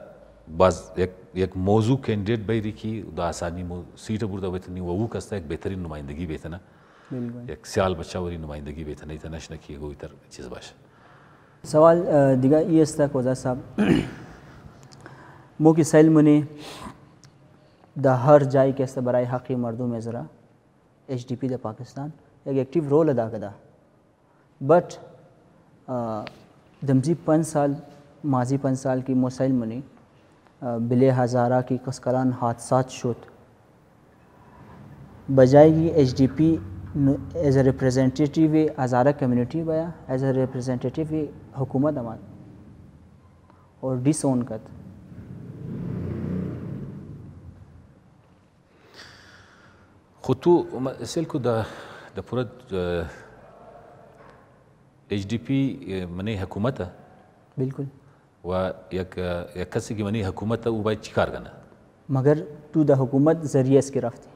باز یک یک موضوع کینڈیڈیٹ بیری کی دا آسانی مو سیٹ بردا بیتنی و او کستا یک بهترین نمایندگی بیتنا یک سیال بچه وری نمایندگی بیتنا ایتنا نشنه کی گوی تر چیز باشه سوال دیگه ای است کوزا صاحب مو کی سیل منی دا هر جای که است برای حقی مردم ازرا एच डी पी द पाकिस्तान एक एक्टिव रोल अदा करा बट दमजी पाँच साल माजी पाँच साल की मसाइल मनी बिले हज़ारा की कसकरान हादसा शुद बजाय H D P as a representative Hazara community बया एज ए रिप्रजेंटेटिव हुकूमत अमान और डिसोन कत tu selo da, da pored اتش دي بي مني حكومته بالکل و یک یک کسی که منی حکومت او باید چیکار کنه مگر تو د حکومت ذریعه اس کې رفتی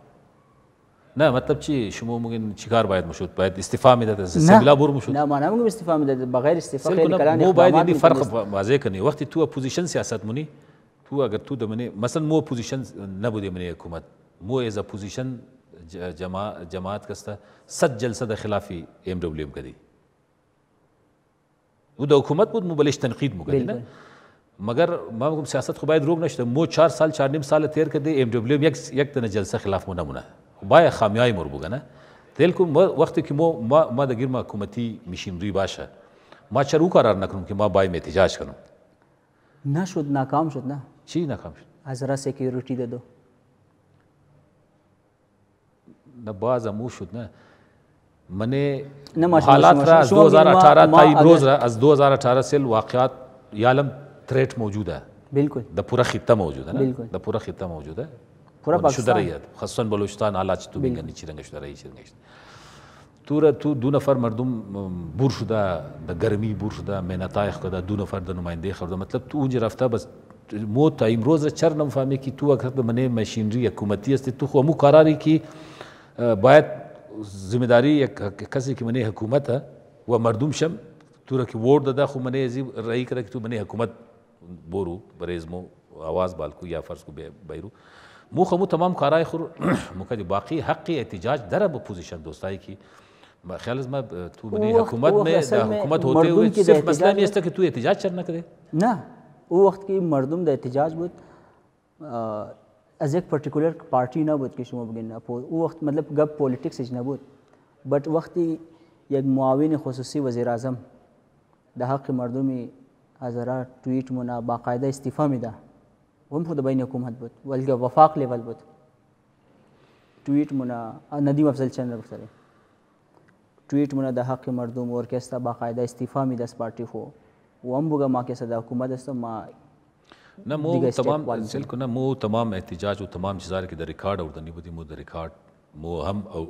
نه مطلب چی شما ممکن چیکار باید مشود باید استعفا میداد از سبلا بور مشود نه معنا ممکن استعفا میداد بغیر استعفا خیلی کلان مو باید این فرق واضح کنی وقتی تو اپوزیشن سیاست مونی تو اگر تو د منی مثلا مو اپوزیشن نبودی منی حکومت مو از اپوزیشن cema, cemaat kasta sad celsede hilafi emrevliyim kadi. Bu da hukumet بود مو بلش تنقید مو کنه مگر ما کوم سیاست خو باید روغ نشته مو 4 سال 4 نیم سال تیر کده ام دبلیو یک یک تنه جلسه خلاف مو نمونه بای خامیای مر بوګنه تل کوم وخت کې مو ما ما د ګرما حکومتي مشیم دوی باشه ما چرو قرار نکرم که ما بای می احتجاج کنم نشد ناکام شد نه چی ناکام شد از را سکیوریتی دادو نه بازم او شد نه من حالات را از 2018 تا امروز را از 2018 سال واقعات یالم تھریٹ موجود ہے بالکل د پورا خطه موجود ہے د پورا خطه موجود ہے پورا پاکستان خصوصا بلوچستان حالات تو بینگنی چیرنگ شده رئی چیرنگ شده تو را تو دو نفر مردم بور شده د گرمی بور شده منتایخ کده دو نفر د نماینده خورده مطلب تو اونجا رفته بس مو تا امروز چر نمفهمه که تو وقت به منه مشینری حکومتی هستی تو خو مو قراری که باید ذمهداری یک کسی که منه حکومت و مردم شم تو را که ووٹ داده خو منه ازی رأی کرده که تو منه حکومت برو برزمو آواز بالکو یا فرض کو بیرو مو خمو تمام کارای خور مکدی باقی حق احتجاج در به پوزیشن دوستایی کی خیال از ما تو منی حکومت میں حکومت ہوتے ہوئے صرف مسئلہ نہیں تھا کہ تو احتجاج چرنا کرے نہ وہ وقت کی مردم دا احتجاج بود از یک پارتیکولر پارتی نبود که شما بگین او وقت مطلب گپ پولیتیکسش نبود بٹ وقتی یک معاون خصوصی وزیر اعظم د حق مردم هزاره توییت مونه باقاعده استعفا میده هم خود بین حکومت بود بلکه وفاق لیول بود توییت مونه ندیم افضل چند بسره توییت مونه د حق مردم ورکسته باقاعده استعفا میده از پارتی خو و هم بگه ما که صدا حکومت است ما نه مو تمام سلکو نه مو تمام احتجاج او تمام چیزار کې د ریکارډ او د نیبدي مو د ریکارډ مو هم او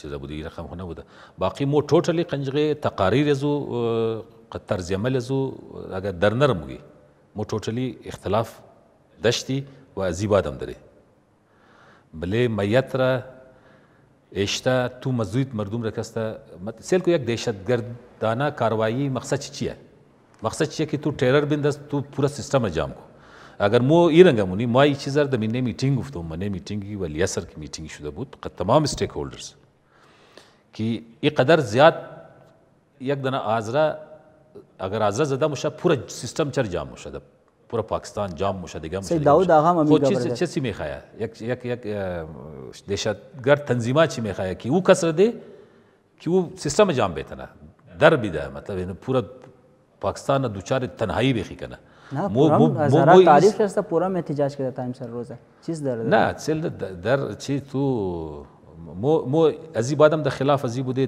شزبودي رقم هنه وده باقي مو ټوټلي قنجغه تقارير زو ترجمه لزو اگر درنر موي مو ټوټلي اختلاف دشتي و ازيبادم دري بلې ميتره اشتا تو مزید مردم را کسته سیل کو یک دهشتگردانه کاروایی مقصد چیه مقصد چیه که تو ترور بندست تو پورا سیستم جام کو Eğer bu İran'a bunu, ma iki zar ne meeting uftum, ne meetingi ve liyasar ki meetingi şuda bud, kat tamam stakeholders. Ki i kadar ziyad yak dana azra, اگر ازرا زده مشه پورا سیستم چر جام مشه پورا پاکستان جام مشه دیگه مشه داود آغا ما میگه برده چه سی میخواه یک یک یک دهشتگر تنظیمات چی میخواه که او کس رده که او سیستم جام بیتنه در بیده مطلب پورا پاکستان دوچار تنهایی بخی کنه نه پورم تعریف شده پورم احتجاج کرده تا امسال روزه چیز داره نه چیل در چی تو مو مو ازی بعدم در خلاف ازی بوده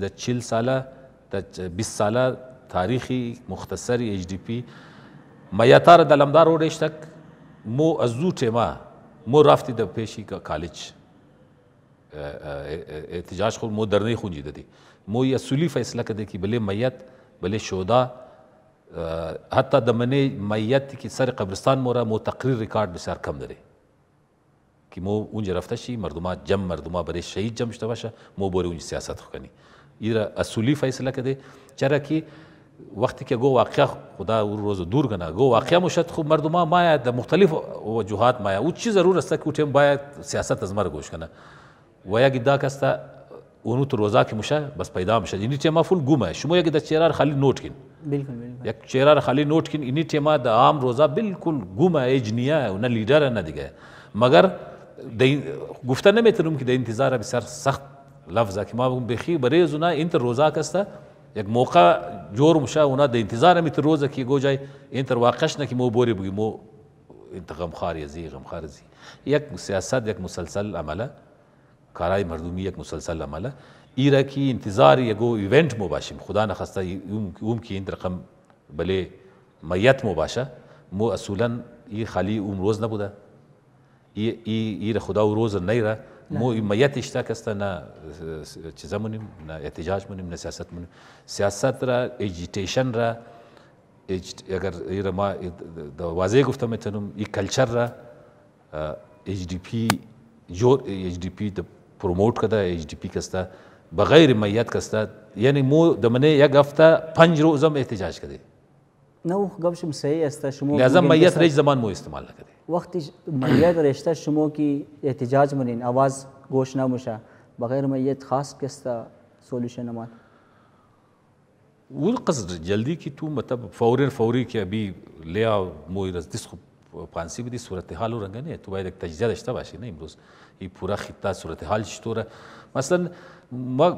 در چل ساله در 20 ساله تاریخی مختصر اچ دی پی میاتار دلمدار اورش تک مو ازو تیما مو رفتی در پیشی کالج احتجاج خود مو درنی خونجی دادی مو یا سولی فیصله کده که بله میت بله شودا hatta damane mayyat ki sar qabristan mora mo takrir rekord بسیار کم داره که مو اونجا رفته شی مردما جم مردما برای شهید جمع شده باشه مو بوری اونجا سیاست کنی ایرا اصولی فیصله کده چرا که وقتی که گو واقعه خدا اون روز دور گنا گو واقعه مشد خوب مردما ما در مختلف وجوهات ما او چی ضرور است که اوتیم باید سیاست از مر گوش کنه و یا گدا کستا اونو تو روزا که مشه بس پیدا مشه یعنی ما فول گومه شما یک در چرار خالی نوٹ کن بالکل بالکل یک چهره را خالی نوٹ کن اینی تیما د عام روزا بالکل گم اجنیا و نه لیدر نه دیگه مگر گفته نمیتونم که در انتظار بسیار سخت لفظه که ما بگم بخی برای زنا اینتر روزا کسته یک موقع جور مشه اونا در انتظار میتر روزه که گوجای اینتر واقعش نه که مو بوری بگی مو انت غمخار یزی غمخار زی یک سیاست یک مسلسل عمله کارای مردمی یک مسلسل عمله ایرکی انتظار یگو ایونت مو باشیم خدا نخواسته اوم که این رقم بله میت مو باشه مو اصولا ای خالی اوم روز نبوده ای ای, ای خدا و روز نیره مو میت اشته کسته نه چیزا مونیم نه احتجاج مونیم نه سیاست مونیم سیاست را اجیتیشن را اگر ای را ما واضح گفتم میتونم ای کلچر را اچ ڈی پی جور اچ ڈی پی پروموٹ کرده اچ ڈی پی کسته بغیر میت کسته یعنی مو دمنه یک هفته پنج روزم احتجاج کرده نه گفتم صحیح است شما لازم میت رج زمان مو استعمال نکرده وقتی میت رشته شما کی احتجاج منین آواز گوش نموشه بغیر میت خاص کسته سولوشن ما والقصد جلدی کی تو مطلب فورا فوری که ابی لیا موی رز دیس خوب پانسی بدی صورت حال و رنگنه تو باید یک تجزیه داشته باشی نه امروز این پورا خطه صورت حال چطوره مثلا ma,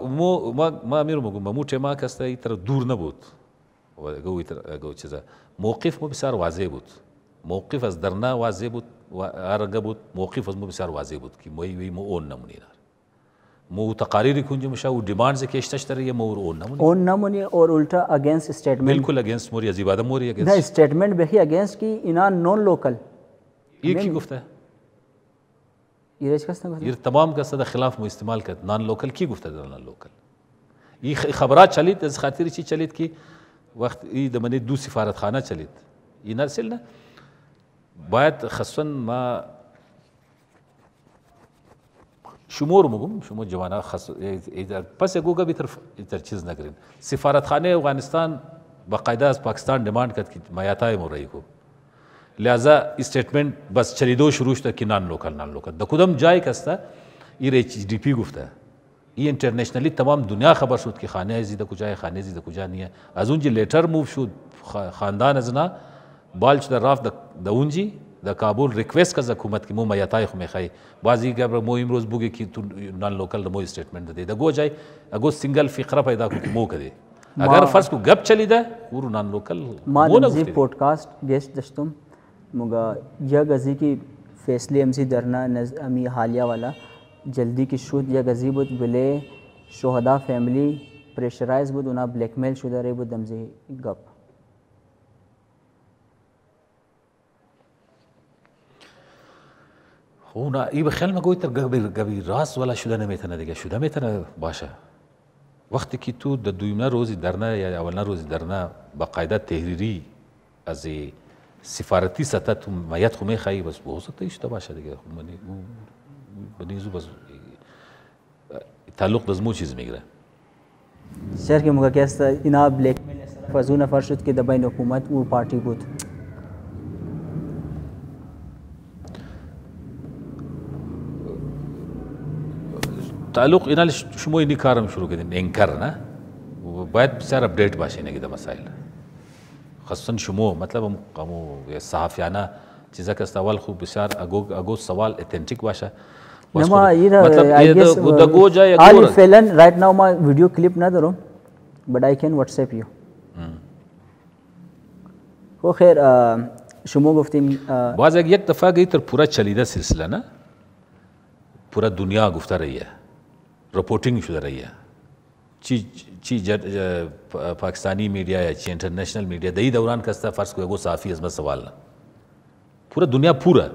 ma, mamirom a Mucze Makasta i teraz durna بود go, go چیزا موقف مو بسیار واضح بود موقف از درنا واضح بود ارگه بود موقف از مو بسیار واضح بود که موی وی مو اون نمونی دار مو تقاریر کنجم شا و ڈیمانڈز کے اشتش تر یہ مور اون نمونی اون نمونی اور الٹا اگینسٹ سٹیٹمنٹ بالکل اگینسٹ موری عزیبادہ موری اگینسٹ نہیں سٹیٹمنٹ بھی اگینسٹ کی انان نون لوکل یہ کی گفتا ہے ایرج کس نگفت ایر تمام کس در خلاف مو استعمال کرد نان لوکل کی گفته در نان لوکل این خبرات چلید از خاطر چی چلید که وقت این در منی دو سفارت خانه چلید این نرسل نه باید خصوصا ما شمور مگم شما جوانا خص... پس گوگا به طرف تر چیز نگرین سفارتخانه افغانستان باقاعده از پاکستان ڈیمانڈ کرد که میاتای مو رئی کو لہٰذا استیٹمنٹ بس چلیدو شروعش تا که نان لوکل نان لوکل دا کدام جای کستا ایر ایچ دی پی گفته ای انٹرنیشنلی تمام دنیا خبر شد که خانه زیده کجای خانه زیده کجا نیه از اونجی لیتر موو شد خاندان از نه بالچ در رافت د اونجی د کابل ریکوست کز حکومت کی مو میتای خو میخای بازی گبر مو امروز بوگی کی تو نان لوکل د مو سټیټمنٹ ده د گوجای اگو سنگل فقره پیدا کو مو کده اگر فرض کو گپ چلی ده ورو نان لوکل مو نه پودکاست گیس دشتم مونږه یا غزي کې فیصله امسي درنا نز امي حالیا والا جلدی کی شود یا غزي بود بلې شهدا فیملی پریشرایز بود اونا بلیک میل شده ری بود دمزی گپ اونا ای به خیال مگوی تر گبی گبی راست ولا شده نمیتونه دیگه شده میتونه باشه وقتی که تو در دویمه روزی درنه یا اولنه روزی درنه با قاعده تحریری از سفارتی سطح تو مایت خو میخوایی بس به حوزه ایشتا باشه دیگه بنی زو بس تعلق دزمو چیز میگره شهر که موقع کیست اینا بلیک میل فرشت نفر شد که دبای حکومت او پارتی بود تعلق اینا شما اینی کارم شروع کردین انکار نه باید بسیار اپدیت باشه نگیده مسائل خصوصا شما مطلب صحافیانه چیزا که استوال خوب بسیار اگو اگو سوال اتنتیک باشه ما اینا مطلب د گو جای آل فعلا رایت ناو ما ویڈیو کلیپ ندارم but I can WhatsApp you. خب خیر شما گفتین باز یک دفعه گیتر پورا چلیده سلسله نه پورا دنیا گفته رهیه رپورتینگ شده رهیه چې پاکستانی میډیا یا چې انټرنیشنل میډیا د ای دوران کستا فرض کو یو صافی از سوال نه پورا دنیا پورا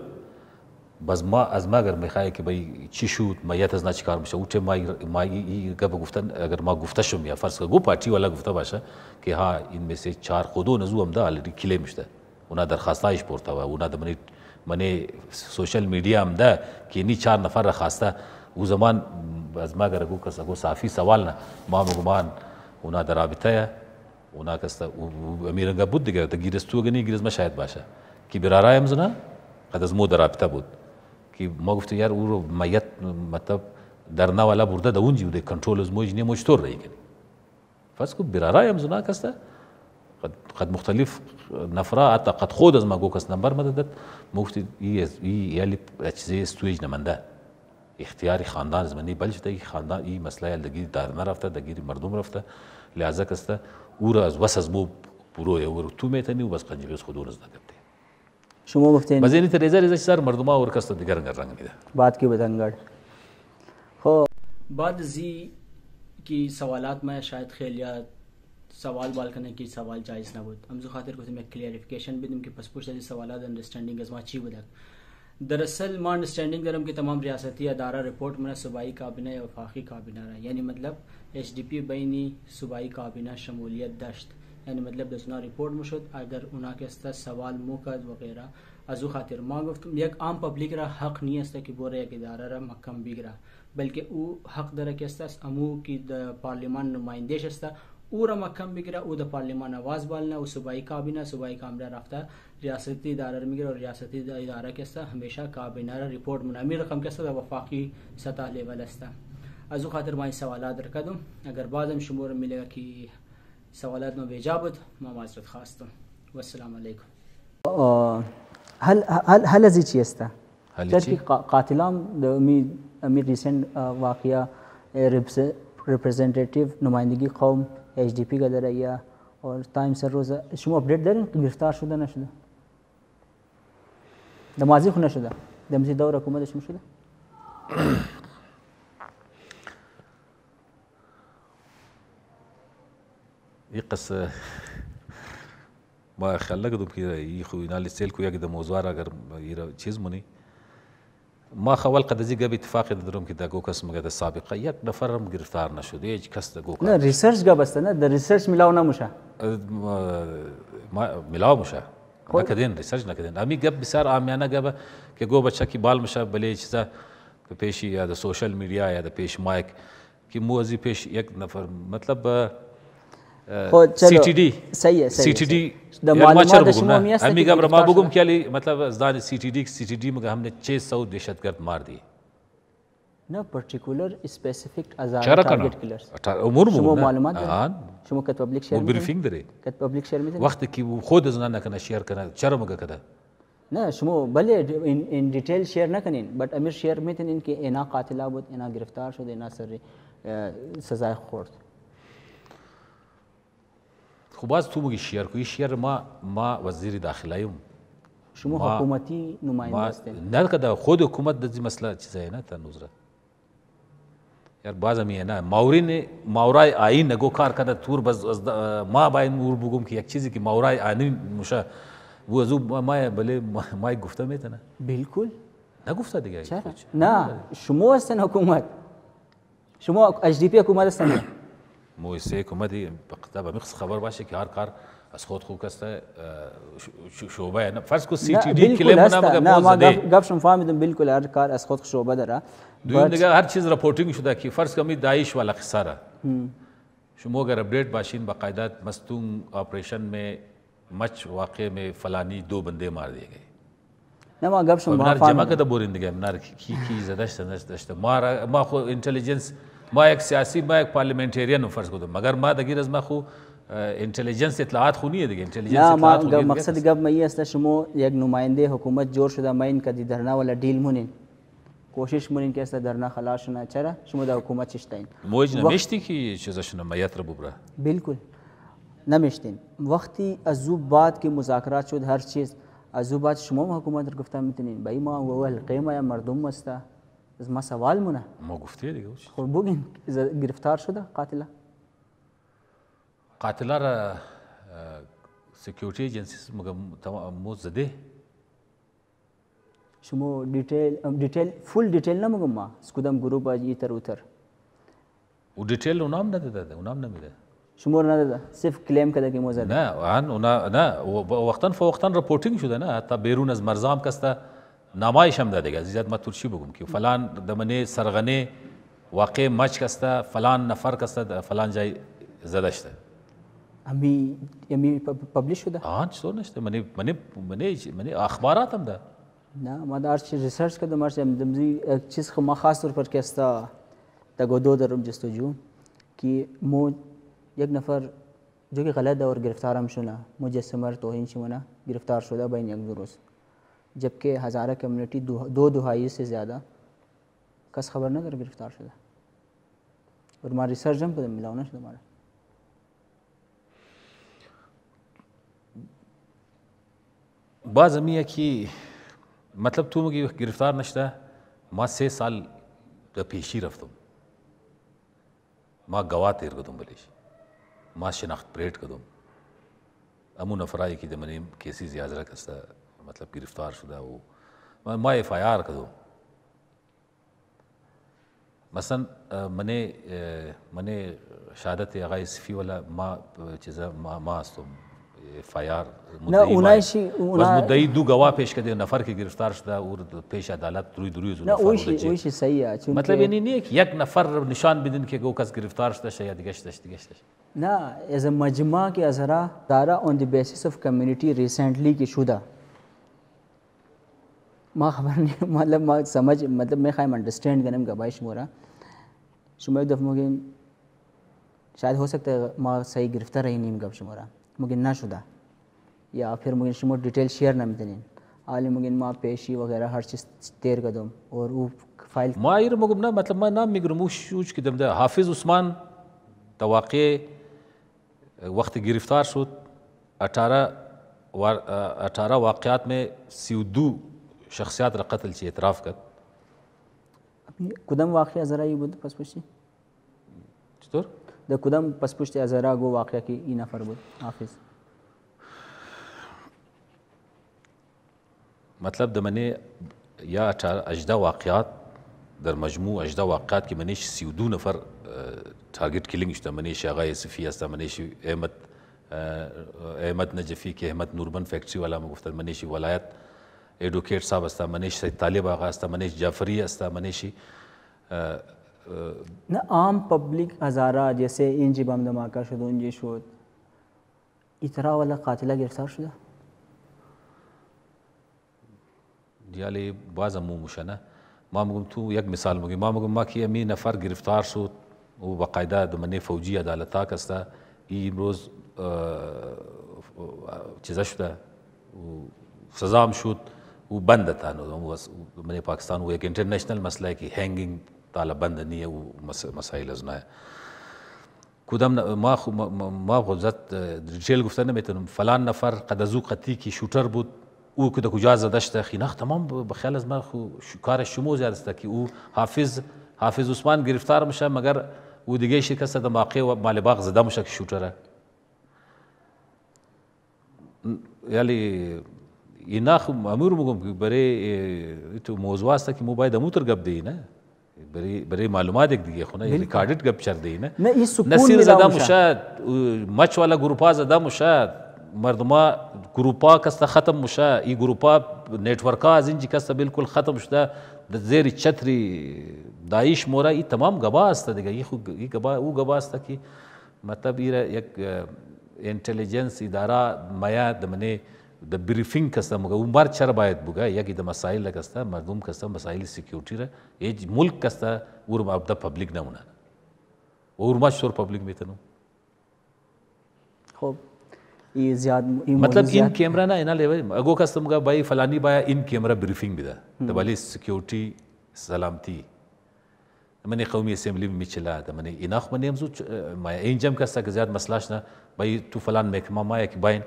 باز ما از ما اگر میخوای که بای چی شد ما یت از نچی کار میشه اوت ما ما گپ گفتن اگر ما گفته شم یا فرض کو پارتی والا گفته باشه که ها این میسه چهار خودو نزو هم ده الری کلی میشته اونا درخواستایش پورته و اونا د منی منی سوشل میډیا هم ده که نی چهار نفر خواسته گuzمان az magara gukas ago safi savalna mamu guman ona da rabitaya ona kasta emiranga bud diga da giriz tugani giriz mashahid basha ki bir arayam zuna qad az mu da rabita bud ki ma guftu yar u ro mayat matlab darna wala burda da unji ude control az moj ne moj tor rahi kani fas ku bir arayam zuna kasta قد قد مختلف نفرا حتى قد خود از ما گو کس نمبر مدد مفتی ای ای یالی چیزی استویج نمنده اختیار خاندان از منی بلش دهی خاندان این مسئله دگیر دار نرفته دگیر مردم رفته لحاظه کسته او را از وس از مو بروی او تو میتنی و بس قنجقیز خود رزده کرده شما گفتین بزینی تا ریزه ریزه سر مردم ها ورکست دیگر انگر رنگ میده बात की बतंगड़ हो बाद जी की सवालात में शायद खेल या सवाल बाल करने की सवाल जायज़ ना बुद हमजो खातिर कुछ मैं क्लियरिफिकेशन भी तुमके पसपुश सवाल अंडरस्टैंडिंग अजमा ची बुदक दरअसल मैं अंडरस्टैंडिंग दरम की तमाम रियासती अदारा रिपोर्ट में सूबाई काबिना या वफाकी काबिना रहा यानी मतलब एच डी पी बैनी सूबाई काबिना शमूलियत दश्त यानी मतलब दसना रिपोर्ट मुशद अगर उना के अस्ता सवाल मुकद वगैरह अजू खातिर माँ गफ्तम यक आम पब्लिक रा हक नहीं अस्ता कि बोरे एक इदारा रा मक्कम बिगरा बल्कि ऊ हक दर के अस्ता अमू की पार्लियामान नुमाइंदेश अस्ता ऊ रा मक्कम बिगरा ऊ द पार्लियामान आवाज़ बालना ऊ सूबाई काबिना सूबाई कामरा रफ्ता ریاستی دارالمیر اور ریاستی اداره کې ستا همیشه کابینه ریپورت منامی رقم کې ستا وفاقی سطح لیول ستا از او خاطر من سوالات درکدم اگر بعدم شما رو میلگه که سوالات ما بیجا بود ما معذرت خواستم و السلام علیکم هل هل هل از چی است؟ چی قاتلان می می ریسنت واقعا ریپرزنتیتیو نمایندگی قوم اچ دی پی گدره یا اور تایم سر روز شما اپدیت دارین که گرفتار شده نشده د ماضی خو نشو ده د مزي دوره کومه ده چې مشو ده يقص ما خلقتهم كده يخوينا للسلكو يقدر موزوار اگر چیز منی ما خول قد زی گب اتفاق درم کې دا ګو کس مګه د سابقه یک نفر هم گرفتار نشو دی هیڅ کس د ګو نه ریسرچ گب است نه د ریسرچ ملاو نه مشه ما ملاو مشه نکردین ریسرچ نکردین امی گپ بسیار عامیانه گپه که گو بچه که بال مشه بله چیزا به پیش یا در سوشل میڈیا یا در پیش مایک که موزی پیش یک نفر مطلب سی تی دی صحیح است سی تی دی د معلومات د شمو میاست امی گبر ما بگم که مطلب زدان سی تی دی سی تی دی مگه हमने 600 دهشتگرد مار دیه نه particular specific azara target killers امور مو شما معلومات دارید شما کت پبلیک شیر بریفینگ دارید کت پبلیک شیر میدن وقتی که خود از نه کنه شیر کنه چرا مگه کده نه شما بله این دیتیل شیر نکنین بٹ امیر شیر میتن این که اینا قاتلا بود اینا گرفتار شد اینا سر سزای خورد خب باز تو میگی شیر کوی شیر ما ما وزیر داخله ایم شما حکومتی نماینده هستین نه کده خود حکومت د مسله چیزای نه تا نظرت یار بازم یه نه ماورین ماورای آین نگو کار کرده تور باز از ما باید مور بگم که یک چیزی که ماورای آین مشه و از او ما بله ما گفته میتونه بالکل نگفته دیگه چرا نه شما هستن حکومت شما اچ دی پی حکومت هستن موسه حکومت به قطعه مخص خبر باشه که هر کار از خود خو کسته شعبه نه فرض کو سی تی دی کلیم نه مگه نه ما گپ شما فهمیدم بالکل هر کار از خود شعبه داره دویم دیگه هر چیز رپورتینگ شده که فرض کمی داعش والا قصه را شما اگر اپڈیٹ باشین باقاعدہ مستون آپریشن میں مچ واقعے میں فلانی دو بندے مار دیے گئے ما گپ شما فهمیدم جمع کده بورین دیگه منار کی کی زدشت نشدشت ما ما خو انټیلیجنس ما یک سیاسی ما یک پارلمنټریان فرض کو مگر ما دګیر از ما خو اینتلیجنس اطلاعات خونیه دیگه اینتلیجنس نه مقصد گپ مایی است شما یک نماینده حکومت جور شده ماین کدی درنا ولا دیل مونین کوشش مونین که است درنا خلاص شونه چرا شما در حکومت چشتین موج نمیشتی که چیزشون مایت رو ببره بالکل نمیشتین وقتی از او بعد که مذاکرات شد هر چیز از او بعد شما حکومت رو گفتم میتونین بایی ما اول قیمه یا مردم است از ما سوال مونه ما گفته دیگه خب بگین گرفتار شده قاتله Katiller security agencies muzdede. Şumu detail, um, detail, full detail ne mi gumma? Skudam grup acı yeter utar. O detail unam ne dedi? Unam ne miydi? شمور نه ده صرف کلیم کده که موزه نه عن اونا نه وقتن فوقتن رپورتینگ شده نه حتی بیرون از مرزام کسته نمایش هم ده دیگه زیاد ما ترشی بگم که فلان دمنه سرغنه واقع مچ کسته فلان نفر کسته فلان جای زده شده Ami ami publish شده؟ آن چطور نشده؟ منی منی منی منی اخباراتم ده. نه ما دار چی ریسرچ کردم مارش دمزی چیز خو ما خاص طور پر کستا تگو دو درم جستجو که مو یک نفر جو که غلط اور گرفتار هم شونه مجسمر توهین شونه گرفتار شده بین یک دو روز جبکه هزاره کمیونیتی دو, دو دهایی سے زیادہ کس خبر نداره گرفتار شده اور ما ریسرچ هم کردم ملاونه شده ماره बाज़ अमी है कि मतलब तुम कि गिरफ़्तार नशता मां से साल पेशी रफ्तुम मां गवाह तेर कदम बलेश मां शनाख्त परेड कदम अमू नफराए की दमने केसेस याजरा कसता मतलब गिरफ़्तार शुदा वो माँ एफ आई आर कदम मसन मने मने शहादत आगाई सिफ़ी वाला माँ चीज़ा माँ माँ तुम FIR نه اونای شی اونا بس مدعی دو گواه پیش کرده نفر که گرفتار شده او پیش عدالت روی دروی از نه اوشی اوشی صحیحه چون مطلب یعنی نیه که یک نفر نشان بدین که او کس گرفتار شده شاید گشتش گشتش نه از مجمع که از را دارا on the basis of community recently کی شده ما خبر نه مطلب ما سمجھ مطلب میں خیم انڈرسٹینڈ کرنے کا بایش مورا شما یک دفعه مگه شاید ہو سکتا ہے ما صحیح گرفتار رہی نیم گب شمارا ممکن نشده یا پھر ممکن شما دیتیل شیر نمیتونین حالی ممکن ما پیشی وغیره هر چیز تیر کدم اور او فایل ما ایر مگم نه مطلب ما نام میگرم او شوچ کدم ده حافظ عثمان تا واقع وقت گرفتار شد 18 18 واقعات میں 32 شخصیات را قتل چی اعتراف کرد کدام واقعه زرایی بود پس پشتی چطور؟ در کدام پس پشت از راگو واقع که این نفر بود حافظ مطلب د منی یا 18 واقعات در مجموع 18 واقعات کې منیش 32 نفر ټارګټ کلینګ شته منیش هغه صفی است منیش احمد احمد نجفی کې احمد نوربن فیکټری والا مفتر منیشی ولایت ایڈوکیټ صاحب است منیش سید طالب آغا است منیش جعفری است منیشی نه عام پبلیک هزارا جیسه این جی بم دماکه شد اونجی شد ایترا والا قاتله گرفتار شده دیالی باز موموشه نه ما میگم تو یک مثال میگم ما میگم ما که می نفر گرفتار شد او با قاعده دمنه فوجی عدالت هسته این امروز چیزا شده سزام شد او بند تانو دمنه پاکستان او یک انٹرنیشنل مسئله کی هنگینگ Taliban da niye o مسائل از نه کدام ما خو ما غزت جیل گفتن نمیتونم فلان نفر قد از او قطی که شوتر بود او که در کجا زدشت خیناخ تمام به خیال از من خو کار شما زیاد است که او حافظ حافظ عثمان گرفتار میشه مگر او دیگه شکست در موقع و مال باغ زده میشه که شوتره یعنی اینا خو امور میگم که برای تو موضوع است که مو باید امو تر گپ دی نه برای برای معلوماتك دقيقه خنا ريكاردد قبشر دينا نه سکون نسير زدا مشاد مچ والا گروپا زدا مشاد مردما گروپا کستا ختم مشا ای گروپا نیٹورکا زنجی کستا بالکل ختم شده د زیر چتری دایش مورا ای تمام گبا است دیگه ای خو ای گبا او گبا است کی مطلب ای یک انټیلیجنس اداره میا د منه briefing kasta umbar çar bayet buga ya ki de masail kasta mardum kasta masail security re e mulk kasta urm abda public na una urma shor public me tanu خوب ये ज्यादा मतलब in camera ना इना लेवल अगो का समगा भाई फलानी बाया इन कैमरा ब्रीफिंग बिदा तबाली सिक्योरिटी सलामती मैंने कौमी असम्बली में मिचला था मैंने इनाख मने हमजो माया इन जम का सक ज्यादा मसलाश ना भाई तू फलान महकमा माया कि बाइन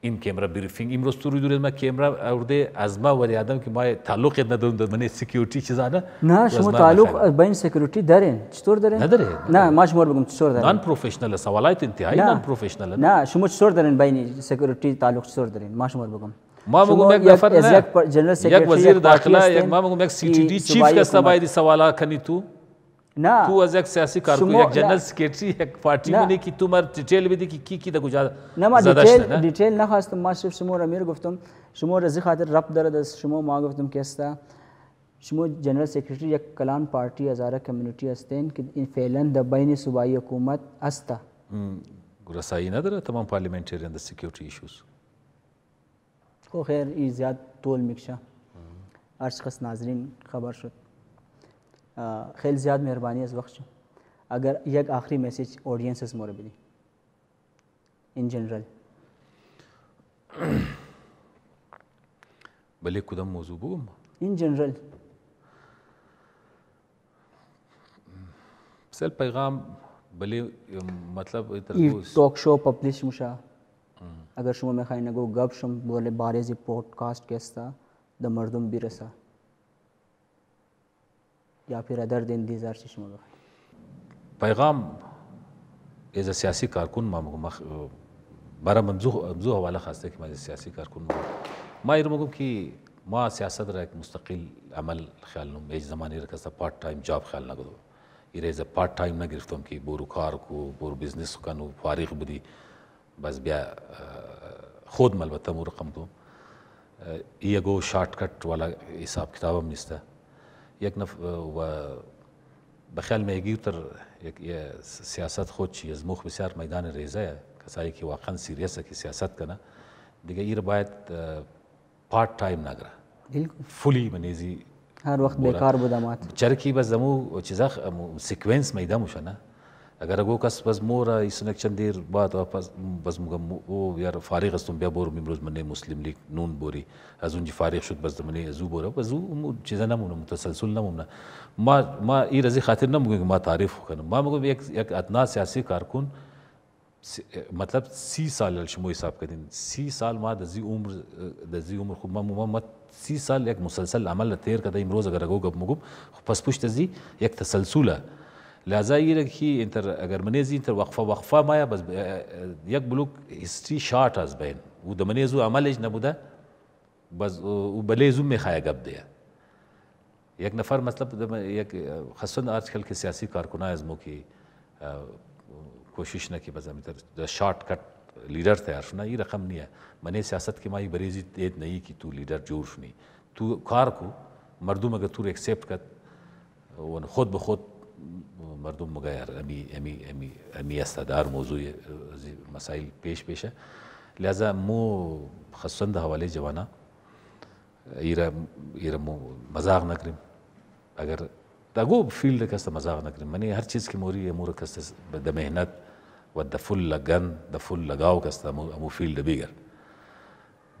این کیمرا بریفینگ امروز تو روی دور من کیمرا اورده از ما ولی آدم که ما تعلق ندارم در من سکیوریتی چیزانه نه شما تعلق با این سکیوریتی دارین چطور دارین نداره نه ما شما بگم چطور دارین نان پروفشنال سوالات انتهایی نان پروفشنال نه شما چطور دارین بین سکیوریتی تعلق چطور دارین ما شما بگم ما میگم یک نفر نه یک وزیر داخله یک ما میگم یک سی تی دی چیف کستا باید سوالا کنی تو نه تو از یک سیاسی کارکن یک جنرال سکرتری یک پارتی بودی که تو مر دیتیل بدی که کی کی دا کجا نه ما دیتیل دیتیل نخواستم ما شف شما را میر گفتم شما رزی خاطر رب دارد از شما ما گفتم که استا شما جنرال سکرتری یک کلان پارتی هزاره کمیونیتی هستین که فعلا د بین صوبایی حکومت هستا رسایی نداره تمام پارلمنتریان د سکیورټي ایشوز خو خیر ای زیاد طول میکشه هر شخص ناظرین خبر شد خیلی زیاد مهربانی از وقت شد اگر یک آخری میسیج اودینسز مور بدی ان جنرال بله کدام موضوع بگم ان جنرال سل پیغام بله مطلب تاک شو پبلش مشا اگر شما میخواین نگو گپ شم بوله بارز پودکاست کستا د مردم برسه یا پیرادر دین دیزار چی شما پیغام از سیاسی کارکن ما مخ... برای ممزوح ممزوح حواله خواسته که من سیاسی کارکن ما ما ایرو مگم که ما سیاست را یک مستقل عمل خیال نم ایج زمانی را کسا پارت تایم جاب خیال نگدو ایره از پارت تایم نگرفتم که برو کار کو برو بیزنس کنو فارغ بودی بس بیا خود ملبته مو رقم کو یه گو شارٹ کٹ والا حساب کتاب هم نیسته یک نف و به خیال میگیر تر یک سیاست خود چی از مخ بسیار میدان ریزه کسایی که واقعا سیریسه که سیاست کنه دیگه ایر باید پارت تایم نگره فولی منیزی هر وقت بیکار بودم چرکی بس دمو چیزا سیکونس میدمو شنه Əgər o kəs bəs mora isnəkçən deyir, bat vapas bəs mugam o yar fariq əstum biya borum imruz mənə Muslim Lig nun bori. Az unji fariq şud bəs mənə zu bora. Bəs u çizə namuna mutasalsul namuna. Ma ma i razi xatir namugam ma tarif xana. Ma mugam ek ek atna siyasi karkun مطلب سی سال شمو حساب کردین سی سال ما د زی عمر د زی عمر خو ما ما سی سال یک مسلسل عمل تیر کده امروز اگر اگو گب مگم پس پشت زی یک تسلسله لذا یه که اینتر اگر منیزی اینتر وقفه وقفه مایا بس یک بلوک هیستری شارت از بین او دمنیزو عملش نبوده بس او بلیزو میخواه گب دیه یک نفر مطلب یک خصوصا آرچکل که سیاسی کارکنان از مو که کوشش نکی بس امیتر شارت کٹ لیڈر تیار شنا یہ رقم نہیں ہے میں نے سیاست کی مائی بریزی دید نہیں کہ تو لیڈر جور شنی تو کار کو مردم اگر تو ایکسیپٹ کر خود بخود مردم مغیر امی, امی, امی, امی استدار موضوع مسائل پیش پیش है लिहाजा मो खसंद हवाले जवाना ایره ایره مو مزاق نکریم اگر داگو فیلد کس مزاق نکریم منی هر چیز که موری امور کس د مهنت و د فل لگن د فل لگاو کس امو فیلد بیگر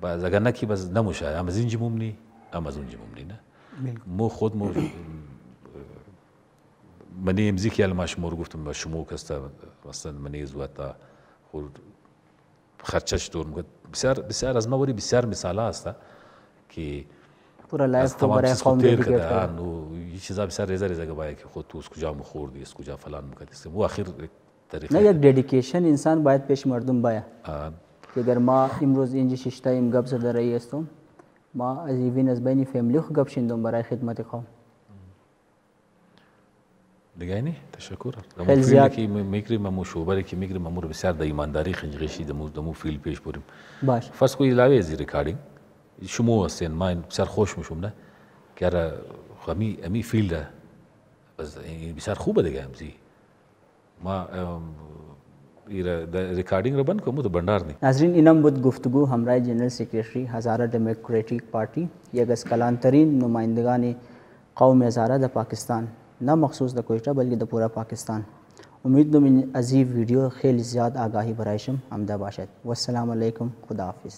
باز اگر نکی بس نموشه اما زینجی مومنی اما زونجی مومنی نه مو خود مو من امضی کردم من شما رو گفتم به شما کس مثلا من از وقتا خود خرچش دور میکنه بسیار بسیار از موارد بسیار مثال هست که پورا لایف کو برای قوم تیر کرده نو این چیزا بسیار ریزه ریزه گبای که خود تو اس کجا مخوردی اس کجا فلان میکنی و آخر طریقه نه یک ددیکیشن انسان باید پیش مردم باید که اگر ما امروز اینجا ششتایم گپ زده رئیستم ما از این از بین فامیلی خو گپ شندم برای خدمت قوم دیگه نه تشکر خیلی زیاد که میگری ما شوبره که میگری ما رو بسیار د ایمانداری خنجغشی دمو دمو فیل پیش بریم باش فرض کو علاوه از ریکاردینگ شما هستین من بسیار خوش میشم نه که را خمی امی فیل ده بس بسیار خوبه دیگه امزی ما ریکارڈنگ ربن کو مت بندار نہیں ناظرین انم بد گفتگو ہمراہ جنرل سیکریٹری ہزارہ ڈیموکریٹک پارٹی یگس کلان ترین نمائندگان قوم ہزارہ دا پاکستان نه مخصوص د کوئټه بلکې د پورا پاکستان امید دو من ازی ویڈیو خیلی زیاد آگاہی برایشم امدہ باشد والسلام علیکم خدا حافظ